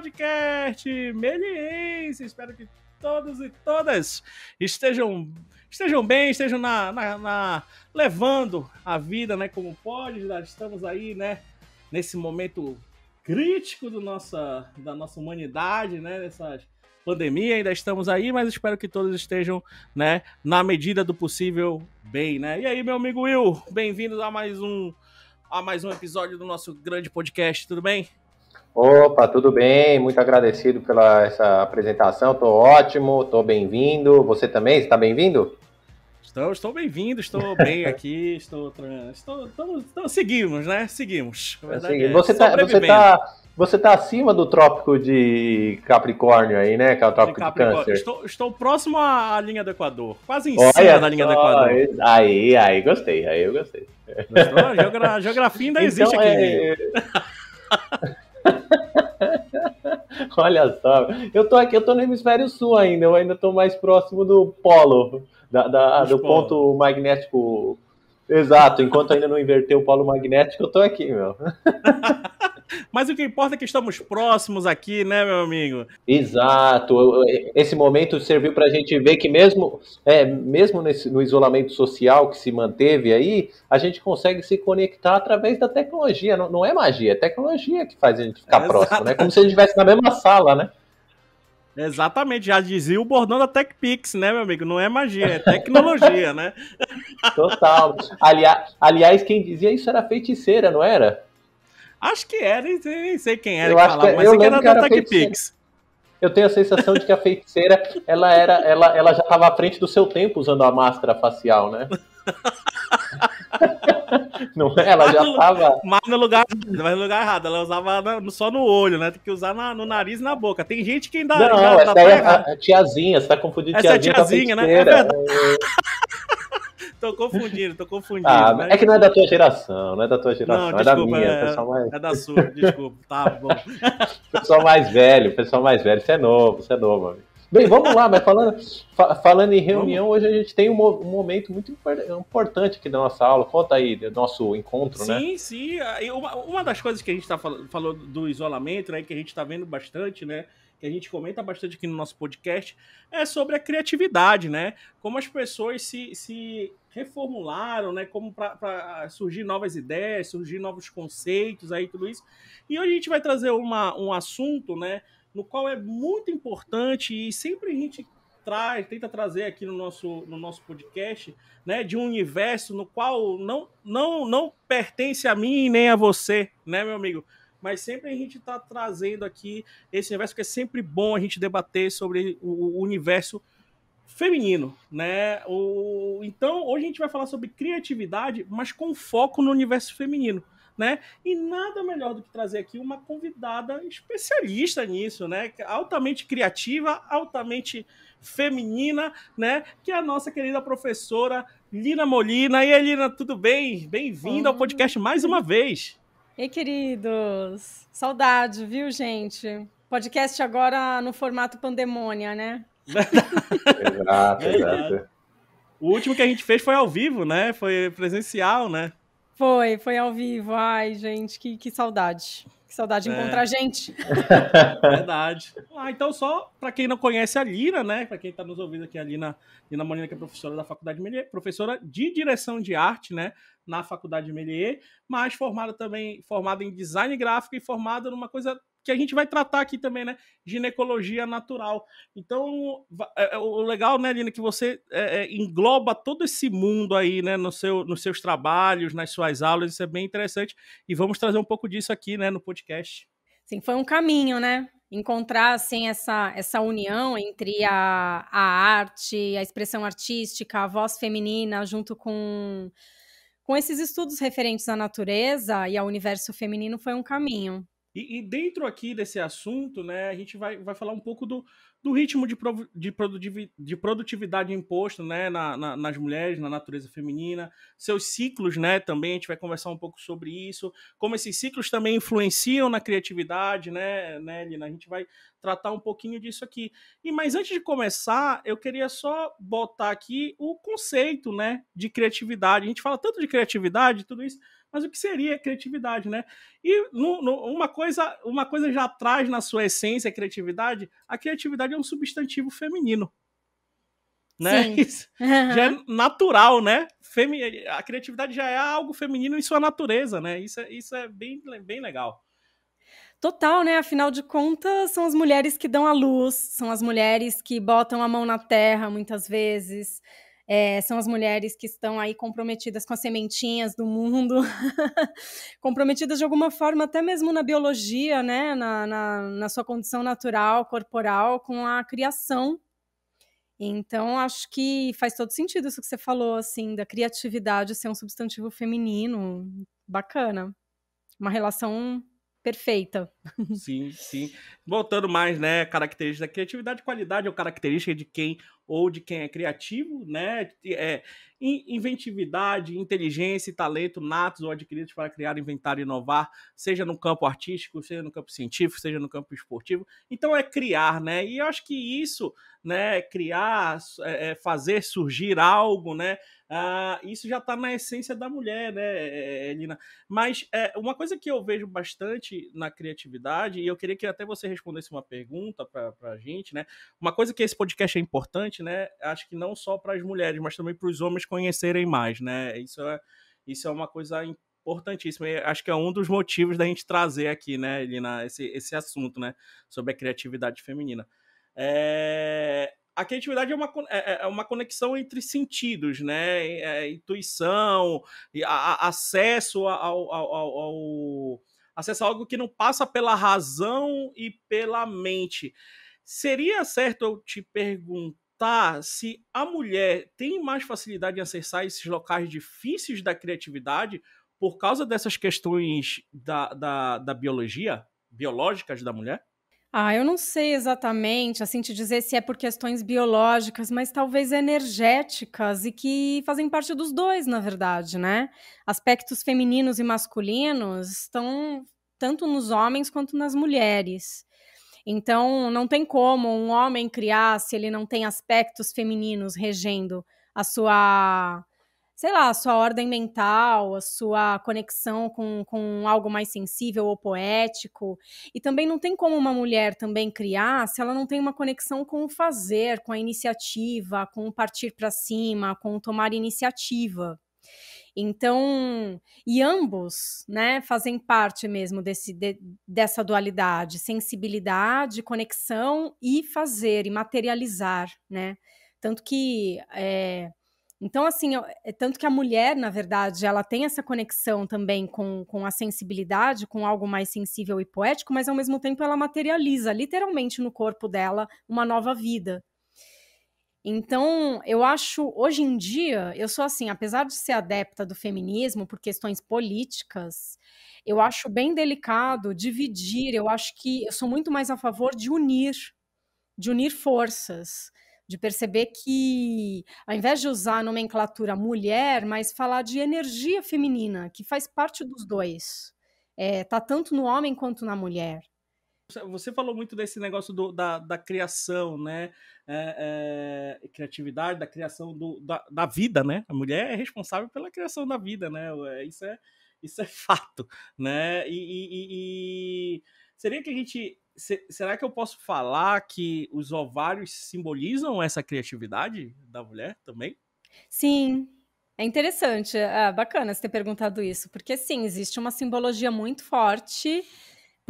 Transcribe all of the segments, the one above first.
podcast Meliense. Espero que todos e todas estejam estejam bem, estejam na, na, na, levando a vida, né, como pode. Já estamos aí, né, nesse momento crítico do nossa, da nossa humanidade, né, nessas pandemia, ainda estamos aí, mas espero que todos estejam, né, na medida do possível, bem, né? E aí, meu amigo Will, bem-vindos a mais um a mais um episódio do nosso grande podcast, tudo bem? Opa, tudo bem? Muito agradecido pela essa apresentação. Estou ótimo, estou bem-vindo. Você também está bem-vindo? Estou, estou bem-vindo, estou bem aqui, estou, estou, estou, estou, seguimos, né? Seguimos. Tá é, você está, você está, você está acima do trópico de Capricórnio aí, né? Que é o trópico de, de Câncer. Estou, estou próximo à linha do Equador, quase em Olha cima só, da linha do Equador. Aí, aí gostei, aí eu gostei. Gostou? geografia ainda então, existe aqui. É... Olha só, eu tô aqui, eu tô no hemisfério sul ainda, eu ainda tô mais próximo do polo, da, da do polo. ponto magnético Exato, enquanto ainda não inverteu o polo magnético, eu tô aqui, meu. Mas o que importa é que estamos próximos aqui, né, meu amigo? Exato. Esse momento serviu para a gente ver que mesmo, é, mesmo nesse, no isolamento social que se manteve aí, a gente consegue se conectar através da tecnologia. Não, não é magia, é tecnologia que faz a gente ficar próximo, exato. né? Como se a gente estivesse na mesma sala, né? Exatamente, já dizia o bordão da TechPix, né, meu amigo? Não é magia, é tecnologia, né? Total. Aliás, aliás, quem dizia isso era feiticeira, não era? Acho que era, nem sei quem era eu que falava, que, mas eu sei que era, que era TechPix. Eu tenho a sensação de que a feiticeira, ela era, ela, ela já estava à frente do seu tempo usando a máscara facial, né? Não, é? ela já tava. Mas no lugar, mas no lugar errado, ela usava só no olho, né? Tem que usar na, no nariz e na boca. Tem gente que ainda. Não, já, essa tá é a, a, tiazinha, você tá confundindo essa é tiazinha. Essa é tiazinha, né? É verdade. tô confundindo, tô confundindo. Ah, mas... É que não é da tua geração, não é da tua geração, não, é desculpa, da minha. É, pessoal mais... é da sua, desculpa, tá bom. pessoal mais velho, pessoal mais velho, você é novo, você é novo, amigo. Bem, vamos lá, mas falando, fa falando em reunião, vamos. hoje a gente tem um, um, momento muito importante aqui da nossa aula. Conta aí do nosso encontro, sim, né? Sim, sim. Ah, uma, uma, das coisas que a gente está falando, falou do isolamento, né? Que a gente está vendo bastante, né? Que a gente comenta bastante aqui no nosso podcast, é sobre a criatividade, né? Como as pessoas se, se reformularam, né? Como para surgir novas ideias, surgir novos conceitos aí, tudo isso. E hoje a gente vai trazer uma, um assunto, né? no qual é muito importante e sempre a gente traz, tenta trazer aqui no nosso, no nosso podcast, né, de um universo no qual não, não, não pertence a mim nem a você, né, meu amigo? Mas sempre a gente está trazendo aqui esse universo que é sempre bom a gente debater sobre o, universo feminino, né? O, então hoje a gente vai falar sobre criatividade, mas com foco no universo feminino né? E nada melhor do que trazer aqui uma convidada especialista nisso, né? É altamente criativa, altamente feminina, né? Que é a nossa querida professora Lina Molina. E aí, Lina, tudo bem? Bem-vinda ao hum. podcast mais uma vez. Ei, queridos! Saudade, viu, gente? Podcast agora no formato pandemônia, né? exato, é exato. O último que a gente fez foi ao vivo, né? Foi presencial, né? Foi, foi ao vivo. Ai, gente, que, que saudade. Que saudade de é. encontrar gente. Verdade. Ah, então, só para quem não conhece a Lina, né? Para quem está nos ouvindo aqui, a Lina, Lina Molina, que é professora da Faculdade Melier, professora de direção de arte, né? Na Faculdade Melier, mas formada também, formada em design gráfico e formada numa coisa que a gente vai tratar aqui também, né? Ginecologia natural. Então, é, é, o legal, né, Lina, que você é, é, engloba todo esse mundo aí, né, no seu, nos seus trabalhos, nas suas aulas, isso é bem interessante. E vamos trazer um pouco disso aqui, né, no podcast. Sim, foi um caminho, né? encontrar assim essa, essa união entre a, a arte, a expressão artística, a voz feminina, junto com com esses estudos referentes à natureza e ao universo feminino foi um caminho. E, e, dentro aqui desse assunto, né, a gente vai, vai falar um pouco do, do ritmo de, pro, de, produtivi, de produtividade imposto né, na, na, nas mulheres, na natureza feminina, seus ciclos né, também, a gente vai conversar um pouco sobre isso, como esses ciclos também influenciam na criatividade, né, né Lina? A gente vai tratar um pouquinho disso aqui. E Mas antes de começar, eu queria só botar aqui o conceito né, de criatividade. A gente fala tanto de criatividade, tudo isso, mas o que seria criatividade, né? E no, no, uma, coisa, uma coisa já traz na sua essência a criatividade, a criatividade é um substantivo feminino. Né? Uhum. Já é natural, né? Femi a criatividade já é algo feminino em sua natureza, né? Isso é, isso é bem, bem legal. Total, né? Afinal de contas, são as mulheres que dão a luz, são as mulheres que botam a mão na terra muitas vezes, é, são as mulheres que estão aí comprometidas com as sementinhas do mundo, comprometidas de alguma forma, até mesmo na biologia, né? Na, na, na sua condição natural, corporal, com a criação. Então, acho que faz todo sentido isso que você falou, assim, da criatividade ser um substantivo feminino. Bacana. Uma relação perfeita. Sim, sim. Voltando mais, né, característica da criatividade, qualidade ou característica de quem ou de quem é criativo, né? É, inventividade, inteligência e talento natos ou adquiridos para criar, inventar e inovar, seja no campo artístico, seja no campo científico, seja no campo esportivo. Então é criar, né? E eu acho que isso, né? Criar, é, é fazer surgir algo, né? Ah, isso já está na essência da mulher, né, Elina? Mas é, uma coisa que eu vejo bastante na criatividade, e eu queria que até você respondesse uma pergunta para a gente, né? Uma coisa que esse podcast é importante importante, né? Acho que não só para as mulheres, mas também para os homens conhecerem mais, né? Isso é, isso é uma coisa importantíssima. E acho que é um dos motivos da gente trazer aqui, né, Elina, esse, esse assunto, né? Sobre a criatividade feminina. É, a criatividade é uma, é, é, é uma conexão entre sentidos, né? É, é intuição, a, a, acesso ao, ao, ao, ao acesso a algo que não passa pela razão e pela mente. Seria certo eu te perguntar notar se a mulher tem mais facilidade em acessar esses locais difíceis da criatividade por causa dessas questões da, da, da biologia, biológicas da mulher? Ah, eu não sei exatamente, assim, te dizer se é por questões biológicas, mas talvez energéticas e que fazem parte dos dois, na verdade, né? Aspectos femininos e masculinos estão tanto nos homens quanto nas mulheres. Então, não tem como um homem criar se ele não tem aspectos femininos regendo a sua, sei lá, a sua ordem mental, a sua conexão com, com algo mais sensível ou poético. E também não tem como uma mulher também criar se ela não tem uma conexão com o fazer, com a iniciativa, com o partir para cima, com o tomar iniciativa. Então, e ambos, né, fazem parte mesmo desse, de, dessa dualidade, sensibilidade, conexão e fazer, e materializar, né? Tanto que, é, então, assim, é tanto que a mulher, na verdade, ela tem essa conexão também com, com a sensibilidade, com algo mais sensível e poético, mas ao mesmo tempo ela materializa, literalmente, no corpo dela, uma nova vida, então, eu acho, hoje em dia, eu sou assim, apesar de ser adepta do feminismo por questões políticas, eu acho bem delicado dividir, eu acho que eu sou muito mais a favor de unir, de unir forças, de perceber que, ao invés de usar a nomenclatura mulher, mas falar de energia feminina, que faz parte dos dois, é, tá tanto no homem quanto na mulher. Você falou muito desse negócio do, da, da criação, né? É, é, criatividade, da criação do, da, da, vida, né? A mulher é responsável pela criação da vida, né? Isso é, isso é fato, né? E, e, e seria que a gente. Se, será que eu posso falar que os ovários simbolizam essa criatividade da mulher também? Sim, é interessante, é bacana você ter perguntado isso, porque sim, existe uma simbologia muito forte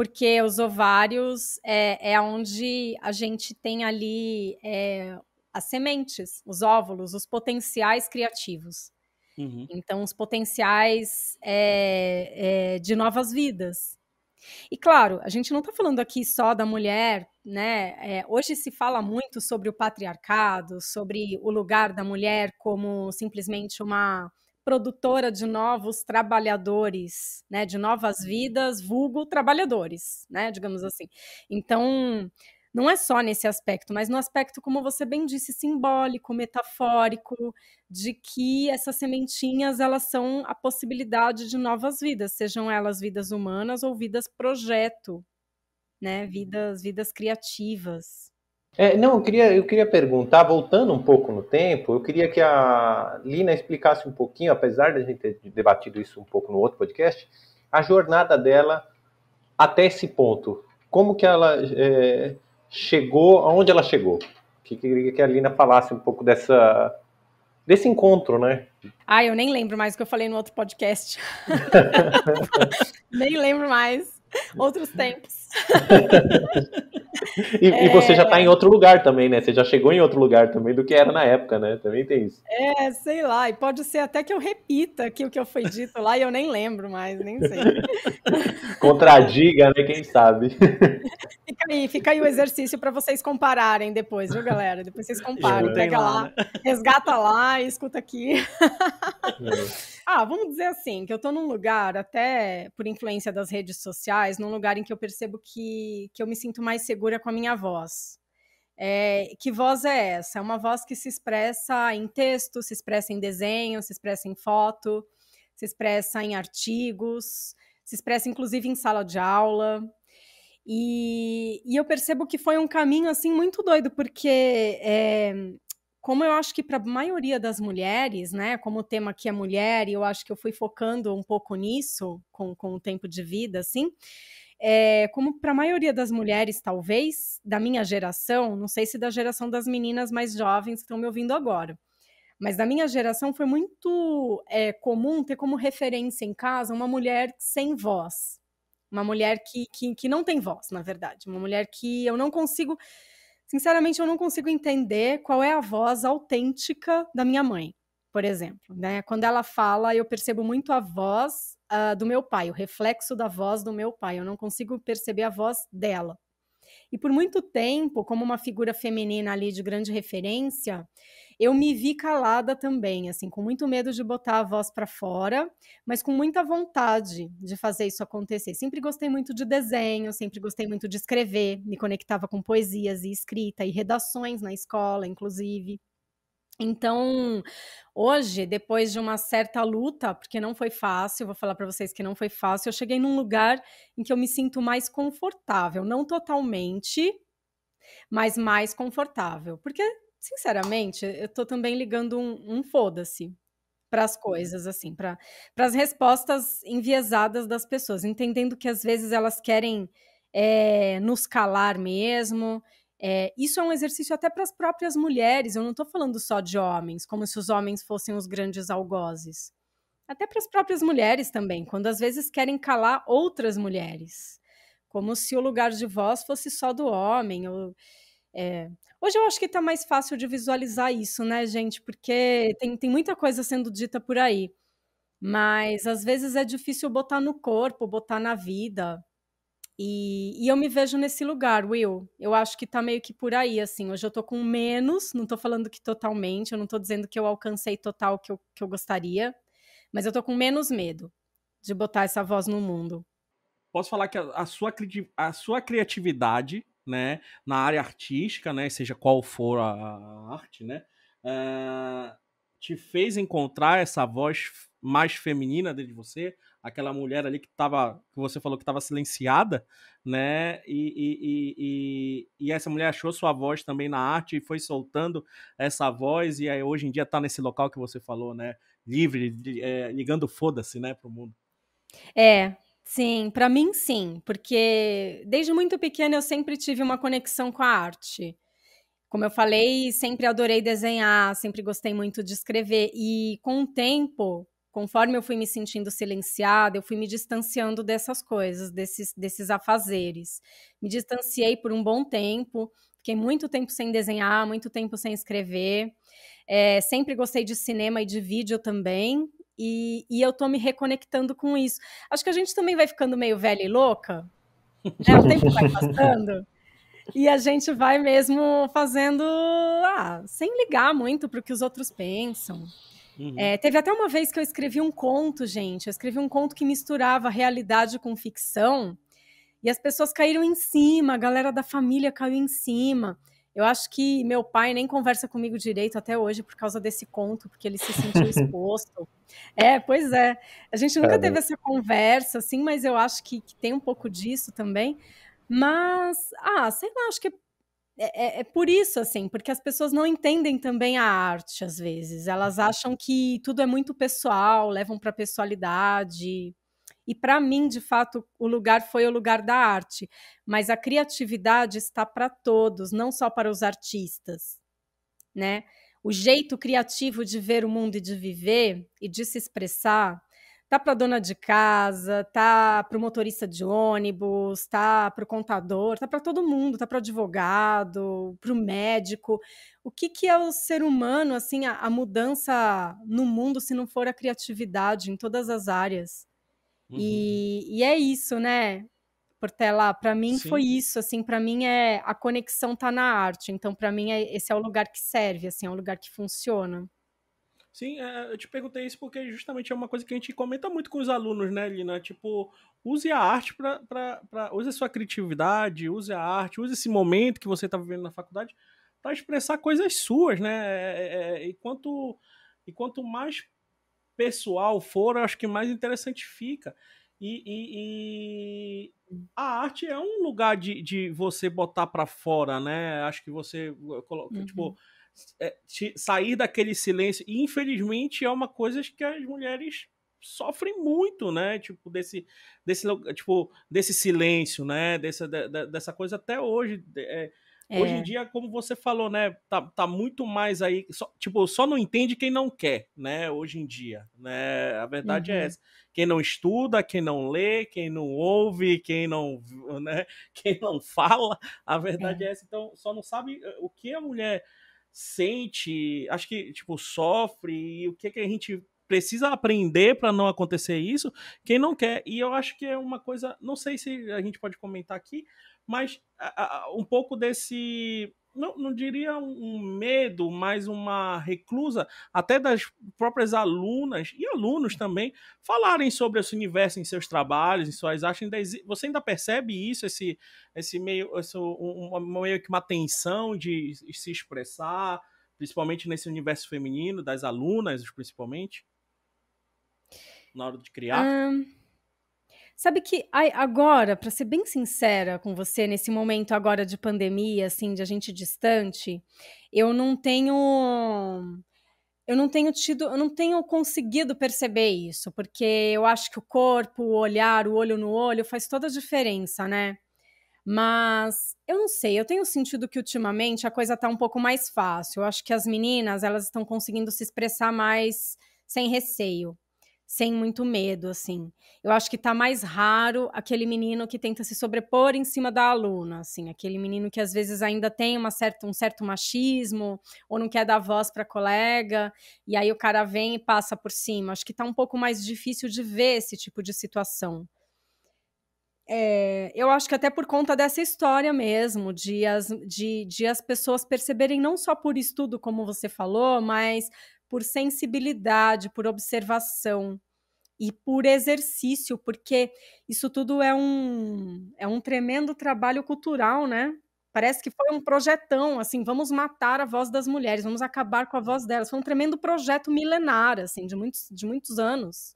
porque os ovários é, é onde a gente tem ali é, as sementes, os óvulos, os potenciais criativos. Uhum. Então, os potenciais é, é de novas vidas. E claro, a gente não está falando aqui só da mulher, né? É, hoje se fala muito sobre o patriarcado, sobre o lugar da mulher como simplesmente uma produtora de novos trabalhadores, né, de novas uhum. vidas, vulgo trabalhadores, né, digamos assim. Então, não é só nesse aspecto, mas no aspecto, como você bem disse, simbólico, metafórico, de que essas sementinhas elas são a possibilidade de novas vidas, sejam elas vidas humanas ou vidas projeto, né? Uhum. Vidas, vidas criativas. É, não, eu queria, eu queria perguntar, voltando um pouco no tempo, eu queria que a Lina explicasse um pouquinho, apesar de a gente ter debatido isso um pouco no outro podcast, a jornada dela até esse ponto. Como que ela é, chegou, aonde ela chegou? Que queria que a Lina falasse um pouco dessa, desse encontro, né? Ah, eu nem lembro mais o que eu falei no outro podcast. nem lembro mais. Outros tempos. E, é... e, você já está em é. outro lugar também, né? Você já chegou em outro lugar também do que era na época, né? Também tem isso. É, sei lá. E pode ser até que eu repita aqui o que eu foi dito lá e eu nem lembro mais, nem sei. Contradiga, né? Quem sabe. Fica aí, fica aí o exercício para vocês compararem depois, viu, galera? Depois vocês comparam. Pega lá, né? resgata lá e escuta aqui. É. Ah, vamos dizer assim, que eu estou num lugar, até por influência das redes sociais, num lugar em que eu percebo que, que eu me sinto mais segura com a minha voz. É, que voz é essa? É uma voz que se expressa em texto, se expressa em desenho, se expressa em foto, se expressa em artigos, se expressa inclusive em sala de aula. E, e eu percebo que foi um caminho assim muito doido, porque é, como eu acho que para a maioria das mulheres, né, como o tema aqui é mulher, e eu acho que eu fui focando um pouco nisso com, com o tempo de vida, assim, é, como para a maioria das mulheres, talvez, da minha geração, não sei se da geração das meninas mais jovens que estão me ouvindo agora, mas da minha geração foi muito é, comum ter como referência em casa uma mulher sem voz, uma mulher que, que, que não tem voz, na verdade, uma mulher que eu não consigo Sinceramente, eu não consigo entender qual é a voz autêntica da minha mãe, por exemplo. Né? Quando ela fala, eu percebo muito a voz uh, do meu pai, o reflexo da voz do meu pai. Eu não consigo perceber a voz dela. E por muito tempo, como uma figura feminina ali de grande referência, eu me vi calada também, assim, com muito medo de botar a voz para fora, mas com muita vontade de fazer isso acontecer. Sempre gostei muito de desenho, sempre gostei muito de escrever, me conectava com poesias e escrita e redações na escola, inclusive. Então, hoje, depois de uma certa luta, porque não foi fácil, vou falar para vocês que não foi fácil, eu cheguei num lugar em que eu me sinto mais confortável, não totalmente, mas mais confortável. Porque, sinceramente, eu estou também ligando um, um foda-se para as uhum. coisas, assim, para as respostas enviesadas das pessoas, entendendo que às vezes elas querem é, nos calar mesmo, é, isso é um exercício até para as próprias mulheres. Eu não estou falando só de homens, como se os homens fossem os grandes algozes. Até para as próprias mulheres também, quando às vezes querem calar outras mulheres, como se o lugar de voz fosse só do homem. Ou, é... Hoje eu acho que está mais fácil de visualizar isso, né, gente? Porque tem, tem muita coisa sendo dita por aí. Mas às vezes é difícil botar no corpo, botar na vida. E, e, eu me vejo nesse lugar, Will. Eu acho que tá meio que por aí, assim. Hoje eu tô com menos, não tô falando que totalmente, eu não tô dizendo que eu alcancei total que eu, que eu gostaria, mas eu tô com menos medo de botar essa voz no mundo. Posso falar que a, a sua, a sua criatividade, né, na área artística, né, seja qual for a, a arte, né, uh, te fez encontrar essa voz mais feminina dentro de você, aquela mulher ali que tava, que você falou que estava silenciada, né? E, e, e, e, essa mulher achou sua voz também na arte e foi soltando essa voz, e aí hoje em dia está nesse local que você falou, né? Livre, é, ligando foda-se, né, pro mundo. É, sim, para mim sim, porque desde muito pequena eu sempre tive uma conexão com a arte. Como eu falei, sempre adorei desenhar, sempre gostei muito de escrever. E com o tempo, Conforme eu fui me sentindo silenciada, eu fui me distanciando dessas coisas, desses, desses afazeres. Me distanciei por um bom tempo, fiquei muito tempo sem desenhar, muito tempo sem escrever. É, sempre gostei de cinema e de vídeo também. E, e eu tô me reconectando com isso. Acho que a gente também vai ficando meio velha e louca. Né? O tempo vai passando. E a gente vai mesmo fazendo ah, sem ligar muito para o que os outros pensam. Uhum. É, teve até uma vez que eu escrevi um conto, gente. Eu escrevi um conto que misturava realidade com ficção. E as pessoas caíram em cima, a galera da família caiu em cima. Eu acho que meu pai nem conversa comigo direito até hoje por causa desse conto, porque ele se sentiu exposto. é, pois é. A gente nunca teve essa conversa, assim, mas eu acho que, que tem um pouco disso também. Mas, ah, sei lá, acho que é, é, é, por isso, assim, porque as pessoas não entendem também a arte, às vezes. Elas uhum. acham que tudo é muito pessoal, levam para a pessoalidade. E para mim, de fato, o lugar foi o lugar da arte. Mas a criatividade está para todos, não só para os artistas, né? O jeito criativo de ver o mundo e de viver e de se expressar tá para dona de casa, tá para o motorista de ônibus, tá para o contador, tá para todo mundo, tá para o advogado, para o médico. O que, que é o ser humano, assim, a, a, mudança no mundo se não for a criatividade em todas as áreas? Uhum. E, e, é isso, né? Portela, para mim Sim. foi isso, assim, para mim é a conexão tá na arte, então para mim é, esse é o lugar que serve, assim, é o lugar que funciona. Sim, é, é, eu te perguntei isso porque justamente é uma coisa que a gente comenta muito com os alunos, né, Lina? Tipo, use a arte para. Use a sua criatividade, use a arte, use esse momento que você está vivendo na faculdade para expressar coisas suas, né? É, é, é, e, quanto, e quanto mais pessoal for, acho que mais interessante fica. E, e, e, a arte é um lugar de, de você botar para fora, né? Acho que você coloca, uhum. tipo é, sair daquele silêncio. E infelizmente é uma coisa que as mulheres sofrem muito, né? Tipo desse, desse, tipo, desse silêncio, né? Dessa, de, dessa coisa até hoje. É, é. Hoje em dia, como você falou, né? Tá, tá muito mais aí. Só, tipo, só não entende quem não quer, né? Hoje em dia, né? A verdade é uhum. é essa. Quem não estuda, quem não lê, quem não ouve, quem não, né? Quem não fala, a verdade é, é essa. Então, só não sabe eh, o que a mulher sente, acho que tipo sofre e o que que a gente precisa aprender para não acontecer isso, quem não quer. E eu acho que é uma coisa, não sei se a gente pode comentar aqui, mas a, a, um pouco desse não, não diria um medo, mas uma reclusa, até das próprias alunas e alunos também, falarem sobre esse universo em seus trabalhos, em suas artes. Ainda Você ainda percebe isso, esse, esse meio, esse, um, meio que uma tensão de se expressar, principalmente nesse universo feminino, das alunas, principalmente, na hora de criar? Um... Sabe que ai, agora, para ser bem sincera com você, nesse momento agora de pandemia, assim, de a gente distante, eu não tenho eu não tenho tido, eu não tenho conseguido perceber isso, porque eu acho que o corpo, o olhar, o olho no olho faz toda a diferença, né? Mas eu não sei, eu tenho sentido que ultimamente a coisa tá um pouco mais fácil. Eu acho que as meninas, elas estão conseguindo se expressar mais sem receio sem muito medo, assim. Eu acho que tá mais raro aquele menino que tenta se sobrepor em cima da aluna, assim, aquele menino que às vezes ainda tem uma certa, um certo machismo ou não quer dar voz para colega, e aí o cara vem e passa por cima. Acho que tá um pouco mais difícil de ver esse tipo de situação. É, eu acho que até por conta dessa história mesmo, de as, de, de as pessoas perceberem não só por estudo, como você falou, mas por sensibilidade, por observação e por exercício, porque isso tudo é um, é um tremendo trabalho cultural, né? Parece que foi um projetão, assim, vamos matar a voz das mulheres, vamos acabar com a voz delas. Foi um tremendo projeto milenar, assim, de muitos, de muitos anos.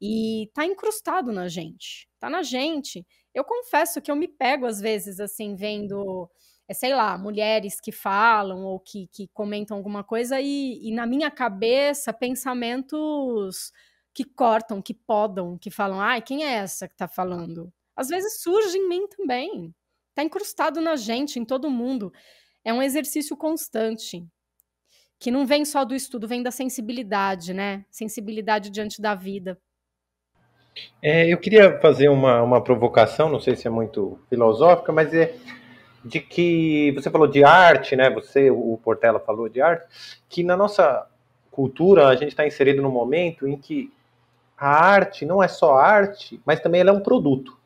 E tá incrustado na gente, tá na gente. Eu confesso que eu me pego às vezes, assim, vendo é, sei lá, mulheres que falam ou que, que comentam alguma coisa e, e na minha cabeça pensamentos que cortam, que podam, que falam, ai, quem é essa que tá falando? Às vezes surge em mim também. Tá incrustado na gente, em todo mundo. É um exercício constante, que não vem só do estudo, vem da sensibilidade, né? Sensibilidade diante da vida. É, eu queria fazer uma, uma provocação, não sei se é muito filosófica, mas é, de que você falou de arte, né? Você, o Portela falou de arte, que na nossa cultura a gente está inserido num momento em que a arte não é só arte, mas também ela é um produto,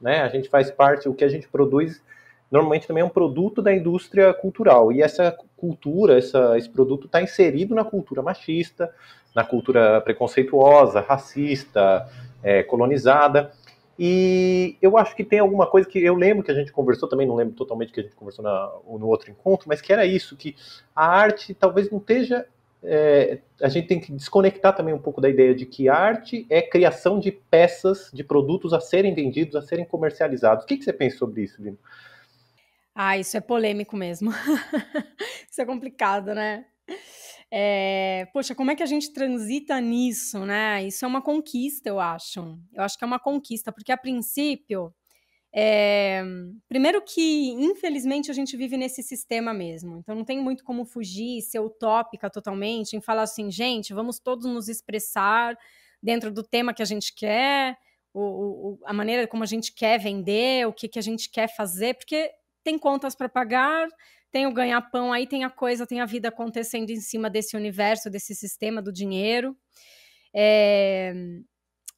né? A gente faz parte, o que a gente produz normalmente também é um produto da indústria cultural e essa cultura, essa, esse produto está inserido na cultura machista, na cultura preconceituosa, racista, é, colonizada. E eu acho que tem alguma coisa que eu lembro que a gente conversou também, não lembro totalmente que a gente conversou na, no outro encontro, mas que era isso, que a arte talvez não esteja. É, a gente tem que desconectar também um pouco da ideia de que arte é criação de peças, de produtos a serem vendidos, a serem comercializados. O que, que você pensa sobre isso, Lino? Ah, isso é polêmico mesmo. isso é complicado, né? É, poxa, como é que a gente transita nisso, né? Isso é uma conquista, eu acho. Eu acho que é uma conquista, porque a princípio, é, primeiro que infelizmente a gente vive nesse sistema mesmo, então não tem muito como fugir, ser utópica totalmente, em falar assim, gente, vamos todos nos expressar dentro do tema que a gente quer, o, o, a maneira como a gente quer vender, o que, que a gente quer fazer, porque tem contas para pagar, tem o ganha-pão, aí tem a coisa, tem a vida acontecendo em cima desse universo, desse sistema do dinheiro. É,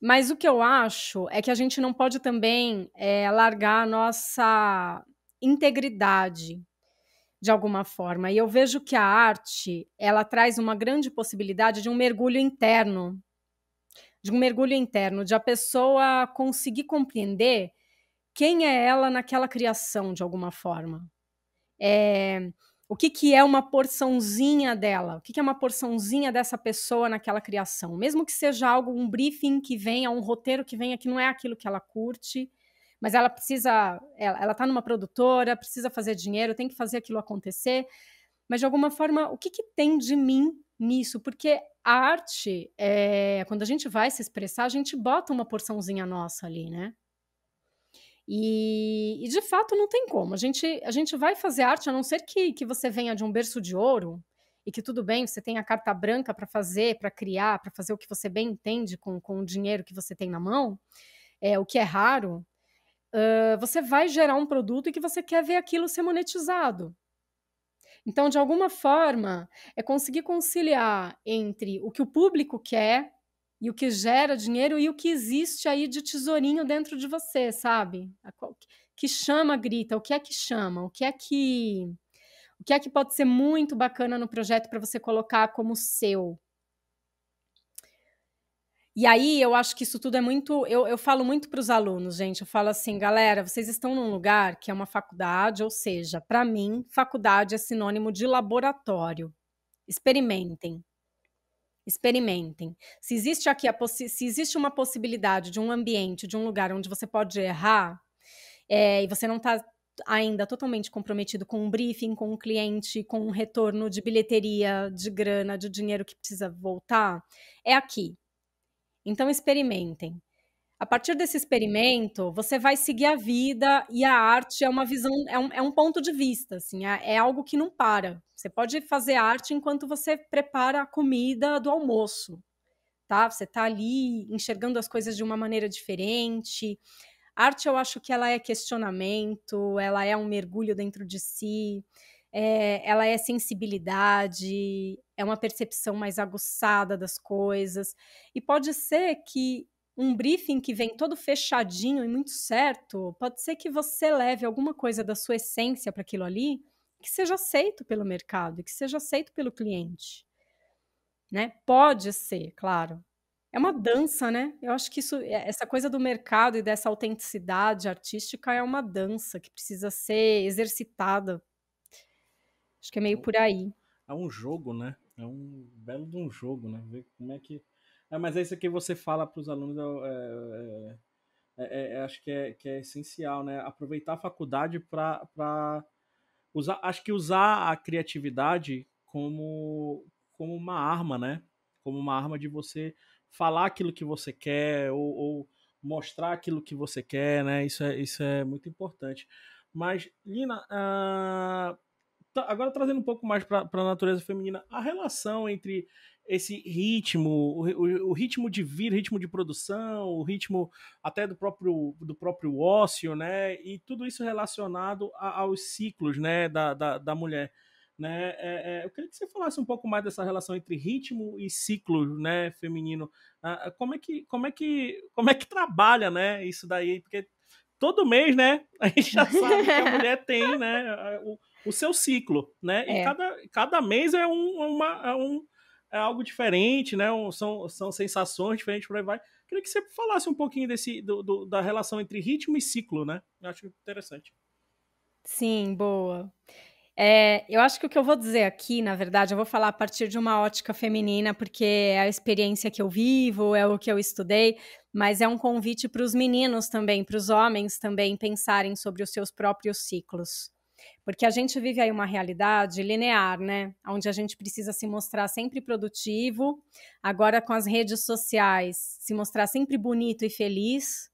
mas o que eu acho é que a gente não pode também é, largar a nossa integridade de alguma forma. E eu vejo que a arte ela traz uma grande possibilidade de um mergulho interno, de um mergulho interno, de a pessoa conseguir compreender quem é ela naquela criação de alguma forma. É, o que, que é uma porçãozinha dela? O que, que é uma porçãozinha dessa pessoa naquela criação? Mesmo que seja algo, um briefing que venha, um roteiro que venha, que não é aquilo que ela curte, mas ela precisa, ela está numa produtora, precisa fazer dinheiro, tem que fazer aquilo acontecer. Mas de alguma forma, o que, que tem de mim nisso? Porque a arte, é, quando a gente vai se expressar, a gente bota uma porçãozinha nossa ali, né? E, e, de fato não tem como. A gente, a gente vai fazer arte, a não ser que, que você venha de um berço de ouro e que tudo bem, você tem a carta branca para fazer, para criar, para fazer o que você bem entende com, com o dinheiro que você tem na mão, é o que é raro. Uh, você vai gerar um produto e que você quer ver aquilo ser monetizado. Então, de alguma forma, é conseguir conciliar entre o que o público quer e o que gera dinheiro e o que existe aí de tesourinho dentro de você, sabe? Que chama, grita, o que é que chama, o que é que o que é que pode ser muito bacana no projeto para você colocar como seu. E aí eu acho que isso tudo é muito, eu, eu falo muito para os alunos, gente, eu falo assim, galera, vocês estão num lugar que é uma faculdade, ou seja, para mim, faculdade é sinônimo de laboratório. Experimentem, experimentem. Se existe aqui a se existe uma possibilidade de um ambiente, de um lugar onde você pode errar é, e você não está ainda totalmente comprometido com um briefing, com um cliente, com um retorno de bilheteria, de grana, de dinheiro que precisa voltar, é aqui. Então experimentem a partir desse experimento, você vai seguir a vida e a arte é uma visão, é um, é um ponto de vista, assim, é, é, algo que não para. Você pode fazer arte enquanto você prepara a comida do almoço, tá? Você está ali enxergando as coisas de uma maneira diferente. Arte, eu acho que ela é questionamento, ela é um mergulho dentro de si, é, ela é sensibilidade, é uma percepção mais aguçada das coisas. E pode ser que um briefing que vem todo fechadinho e muito certo, pode ser que você leve alguma coisa da sua essência para aquilo ali que seja aceito pelo mercado e que seja aceito pelo cliente. Né? Pode ser, claro. É uma dança, né? Eu acho que isso, é, essa coisa do mercado e dessa autenticidade artística é uma dança que precisa ser exercitada. Acho que é meio é por aí. É um jogo, né? É um belo de um jogo, né? Ver como é que é, mas é isso que você fala para os alunos, é é, é, é, é, acho que é, que é essencial, né? Aproveitar a faculdade para usar, acho que usar a criatividade como, como uma arma, né? Como uma arma de você falar aquilo que você quer ou, ou mostrar aquilo que você quer, né? Isso é, isso é muito importante. Mas, Lina, uh, agora trazendo um pouco mais para a natureza feminina, a relação entre esse ritmo, o, o, o, ritmo de vir, ritmo de produção, o ritmo até do próprio, do próprio ócio, né? E tudo isso relacionado a, aos ciclos, né? Da, da, da mulher. Né? É, é, eu queria que você falasse um pouco mais dessa relação entre ritmo e ciclo, né, feminino. Ah, ah como é que, como é que, como é que trabalha, né, isso daí? Porque todo mês, né, a gente já sabe que a mulher tem, né, o, o seu ciclo, né? É. E cada, cada mês é um, uma, é um, é algo diferente, né? São, são sensações diferentes por aí vai. Queria que você falasse um pouquinho desse, do, do, da relação entre ritmo e ciclo, né? Eu acho interessante. Sim, boa. É, eu acho que o que eu vou dizer aqui, na verdade, eu vou falar a partir de uma ótica feminina, porque é a experiência que eu vivo, é o que eu estudei, mas é um convite para os meninos também, para os homens também pensarem sobre os seus próprios ciclos. Porque a gente vive aí uma realidade linear, né? Onde a gente precisa se mostrar sempre produtivo, agora com as redes sociais, se mostrar sempre bonito e feliz.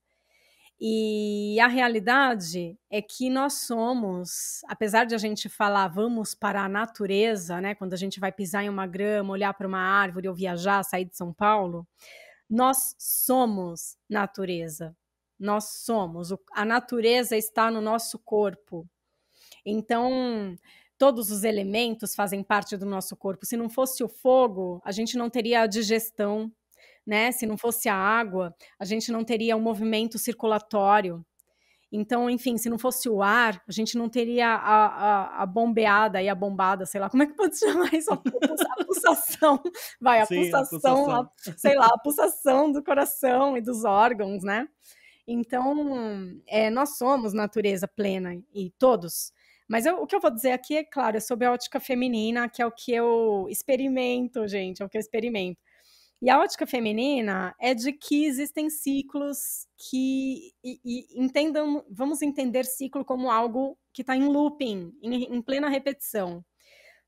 E a realidade é que nós somos, apesar de a gente falar vamos para a natureza, né, quando a gente vai pisar em uma grama, olhar para uma árvore ou viajar, sair de São Paulo, nós somos natureza. Nós somos, a natureza está no nosso corpo. Então, todos os elementos fazem parte do nosso corpo. Se não fosse o fogo, a gente não teria a digestão, né? Se não fosse a água, a gente não teria o movimento circulatório. Então, enfim, se não fosse o ar, a gente não teria a, a, a bombeada e a bombada, sei lá, como é que pode chamar isso? A, a pulsação, vai, a, Sim, pulsação, a pulsação. sei lá, a pulsação do coração e dos órgãos, né? Então, é, nós somos natureza plena e todos. Mas eu, o que eu vou dizer aqui é, claro, é sobre a ótica feminina, que é o que eu experimento, gente, é o que eu experimento. E a ótica feminina é de que existem ciclos que. E, e entendam, vamos entender ciclo como algo que está em looping, em, em plena repetição.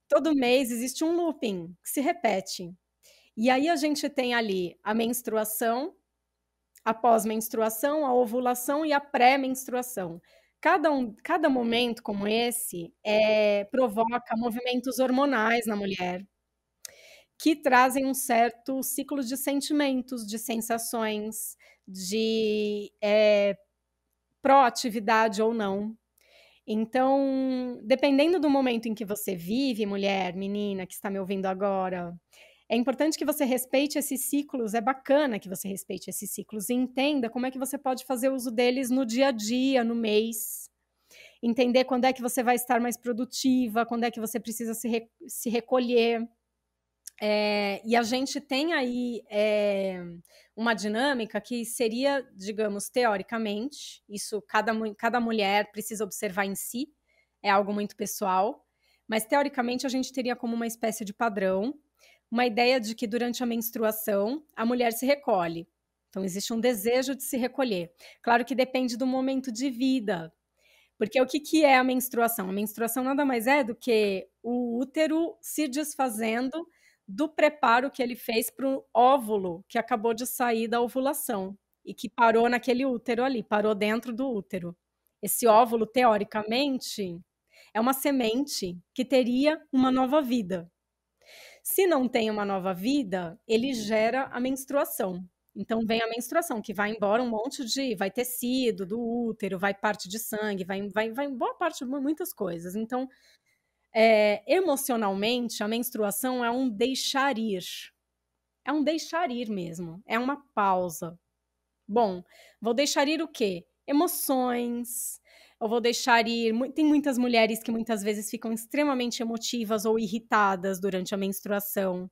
Todo mês existe um looping que se repete. E aí a gente tem ali a menstruação, a pós-menstruação, a ovulação e a pré-menstruação. Cada, um, cada momento como esse é, provoca movimentos hormonais na mulher, que trazem um certo ciclo de sentimentos, de sensações, de é, proatividade ou não. Então, dependendo do momento em que você vive, mulher, menina que está me ouvindo agora, é importante que você respeite esses ciclos, é bacana que você respeite esses ciclos e entenda como é que você pode fazer uso deles no dia a dia, no mês. Entender quando é que você vai estar mais produtiva, quando é que você precisa se, re se recolher. É, e a gente tem aí é, uma dinâmica que seria, digamos, teoricamente, isso cada, cada mulher precisa observar em si, é algo muito pessoal, mas teoricamente a gente teria como uma espécie de padrão uma ideia de que durante a menstruação a mulher se recolhe. Então, existe um desejo de se recolher. Claro que depende do momento de vida. Porque o que, que é a menstruação? A menstruação nada mais é do que o útero se desfazendo do preparo que ele fez para o óvulo que acabou de sair da ovulação e que parou naquele útero ali, parou dentro do útero. Esse óvulo, teoricamente, é uma semente que teria uma nova vida. Se não tem uma nova vida, ele uhum. gera a menstruação. Então vem a menstruação, que vai embora um monte de. Vai tecido do útero, vai parte de sangue, vai, vai, vai boa parte de muitas coisas. Então, é, emocionalmente, a menstruação é um deixar ir. É um deixar ir mesmo. É uma pausa. Bom, vou deixar ir o quê? Emoções, eu vou deixar ir. Tem muitas mulheres que muitas vezes ficam extremamente emotivas ou irritadas durante a menstruação.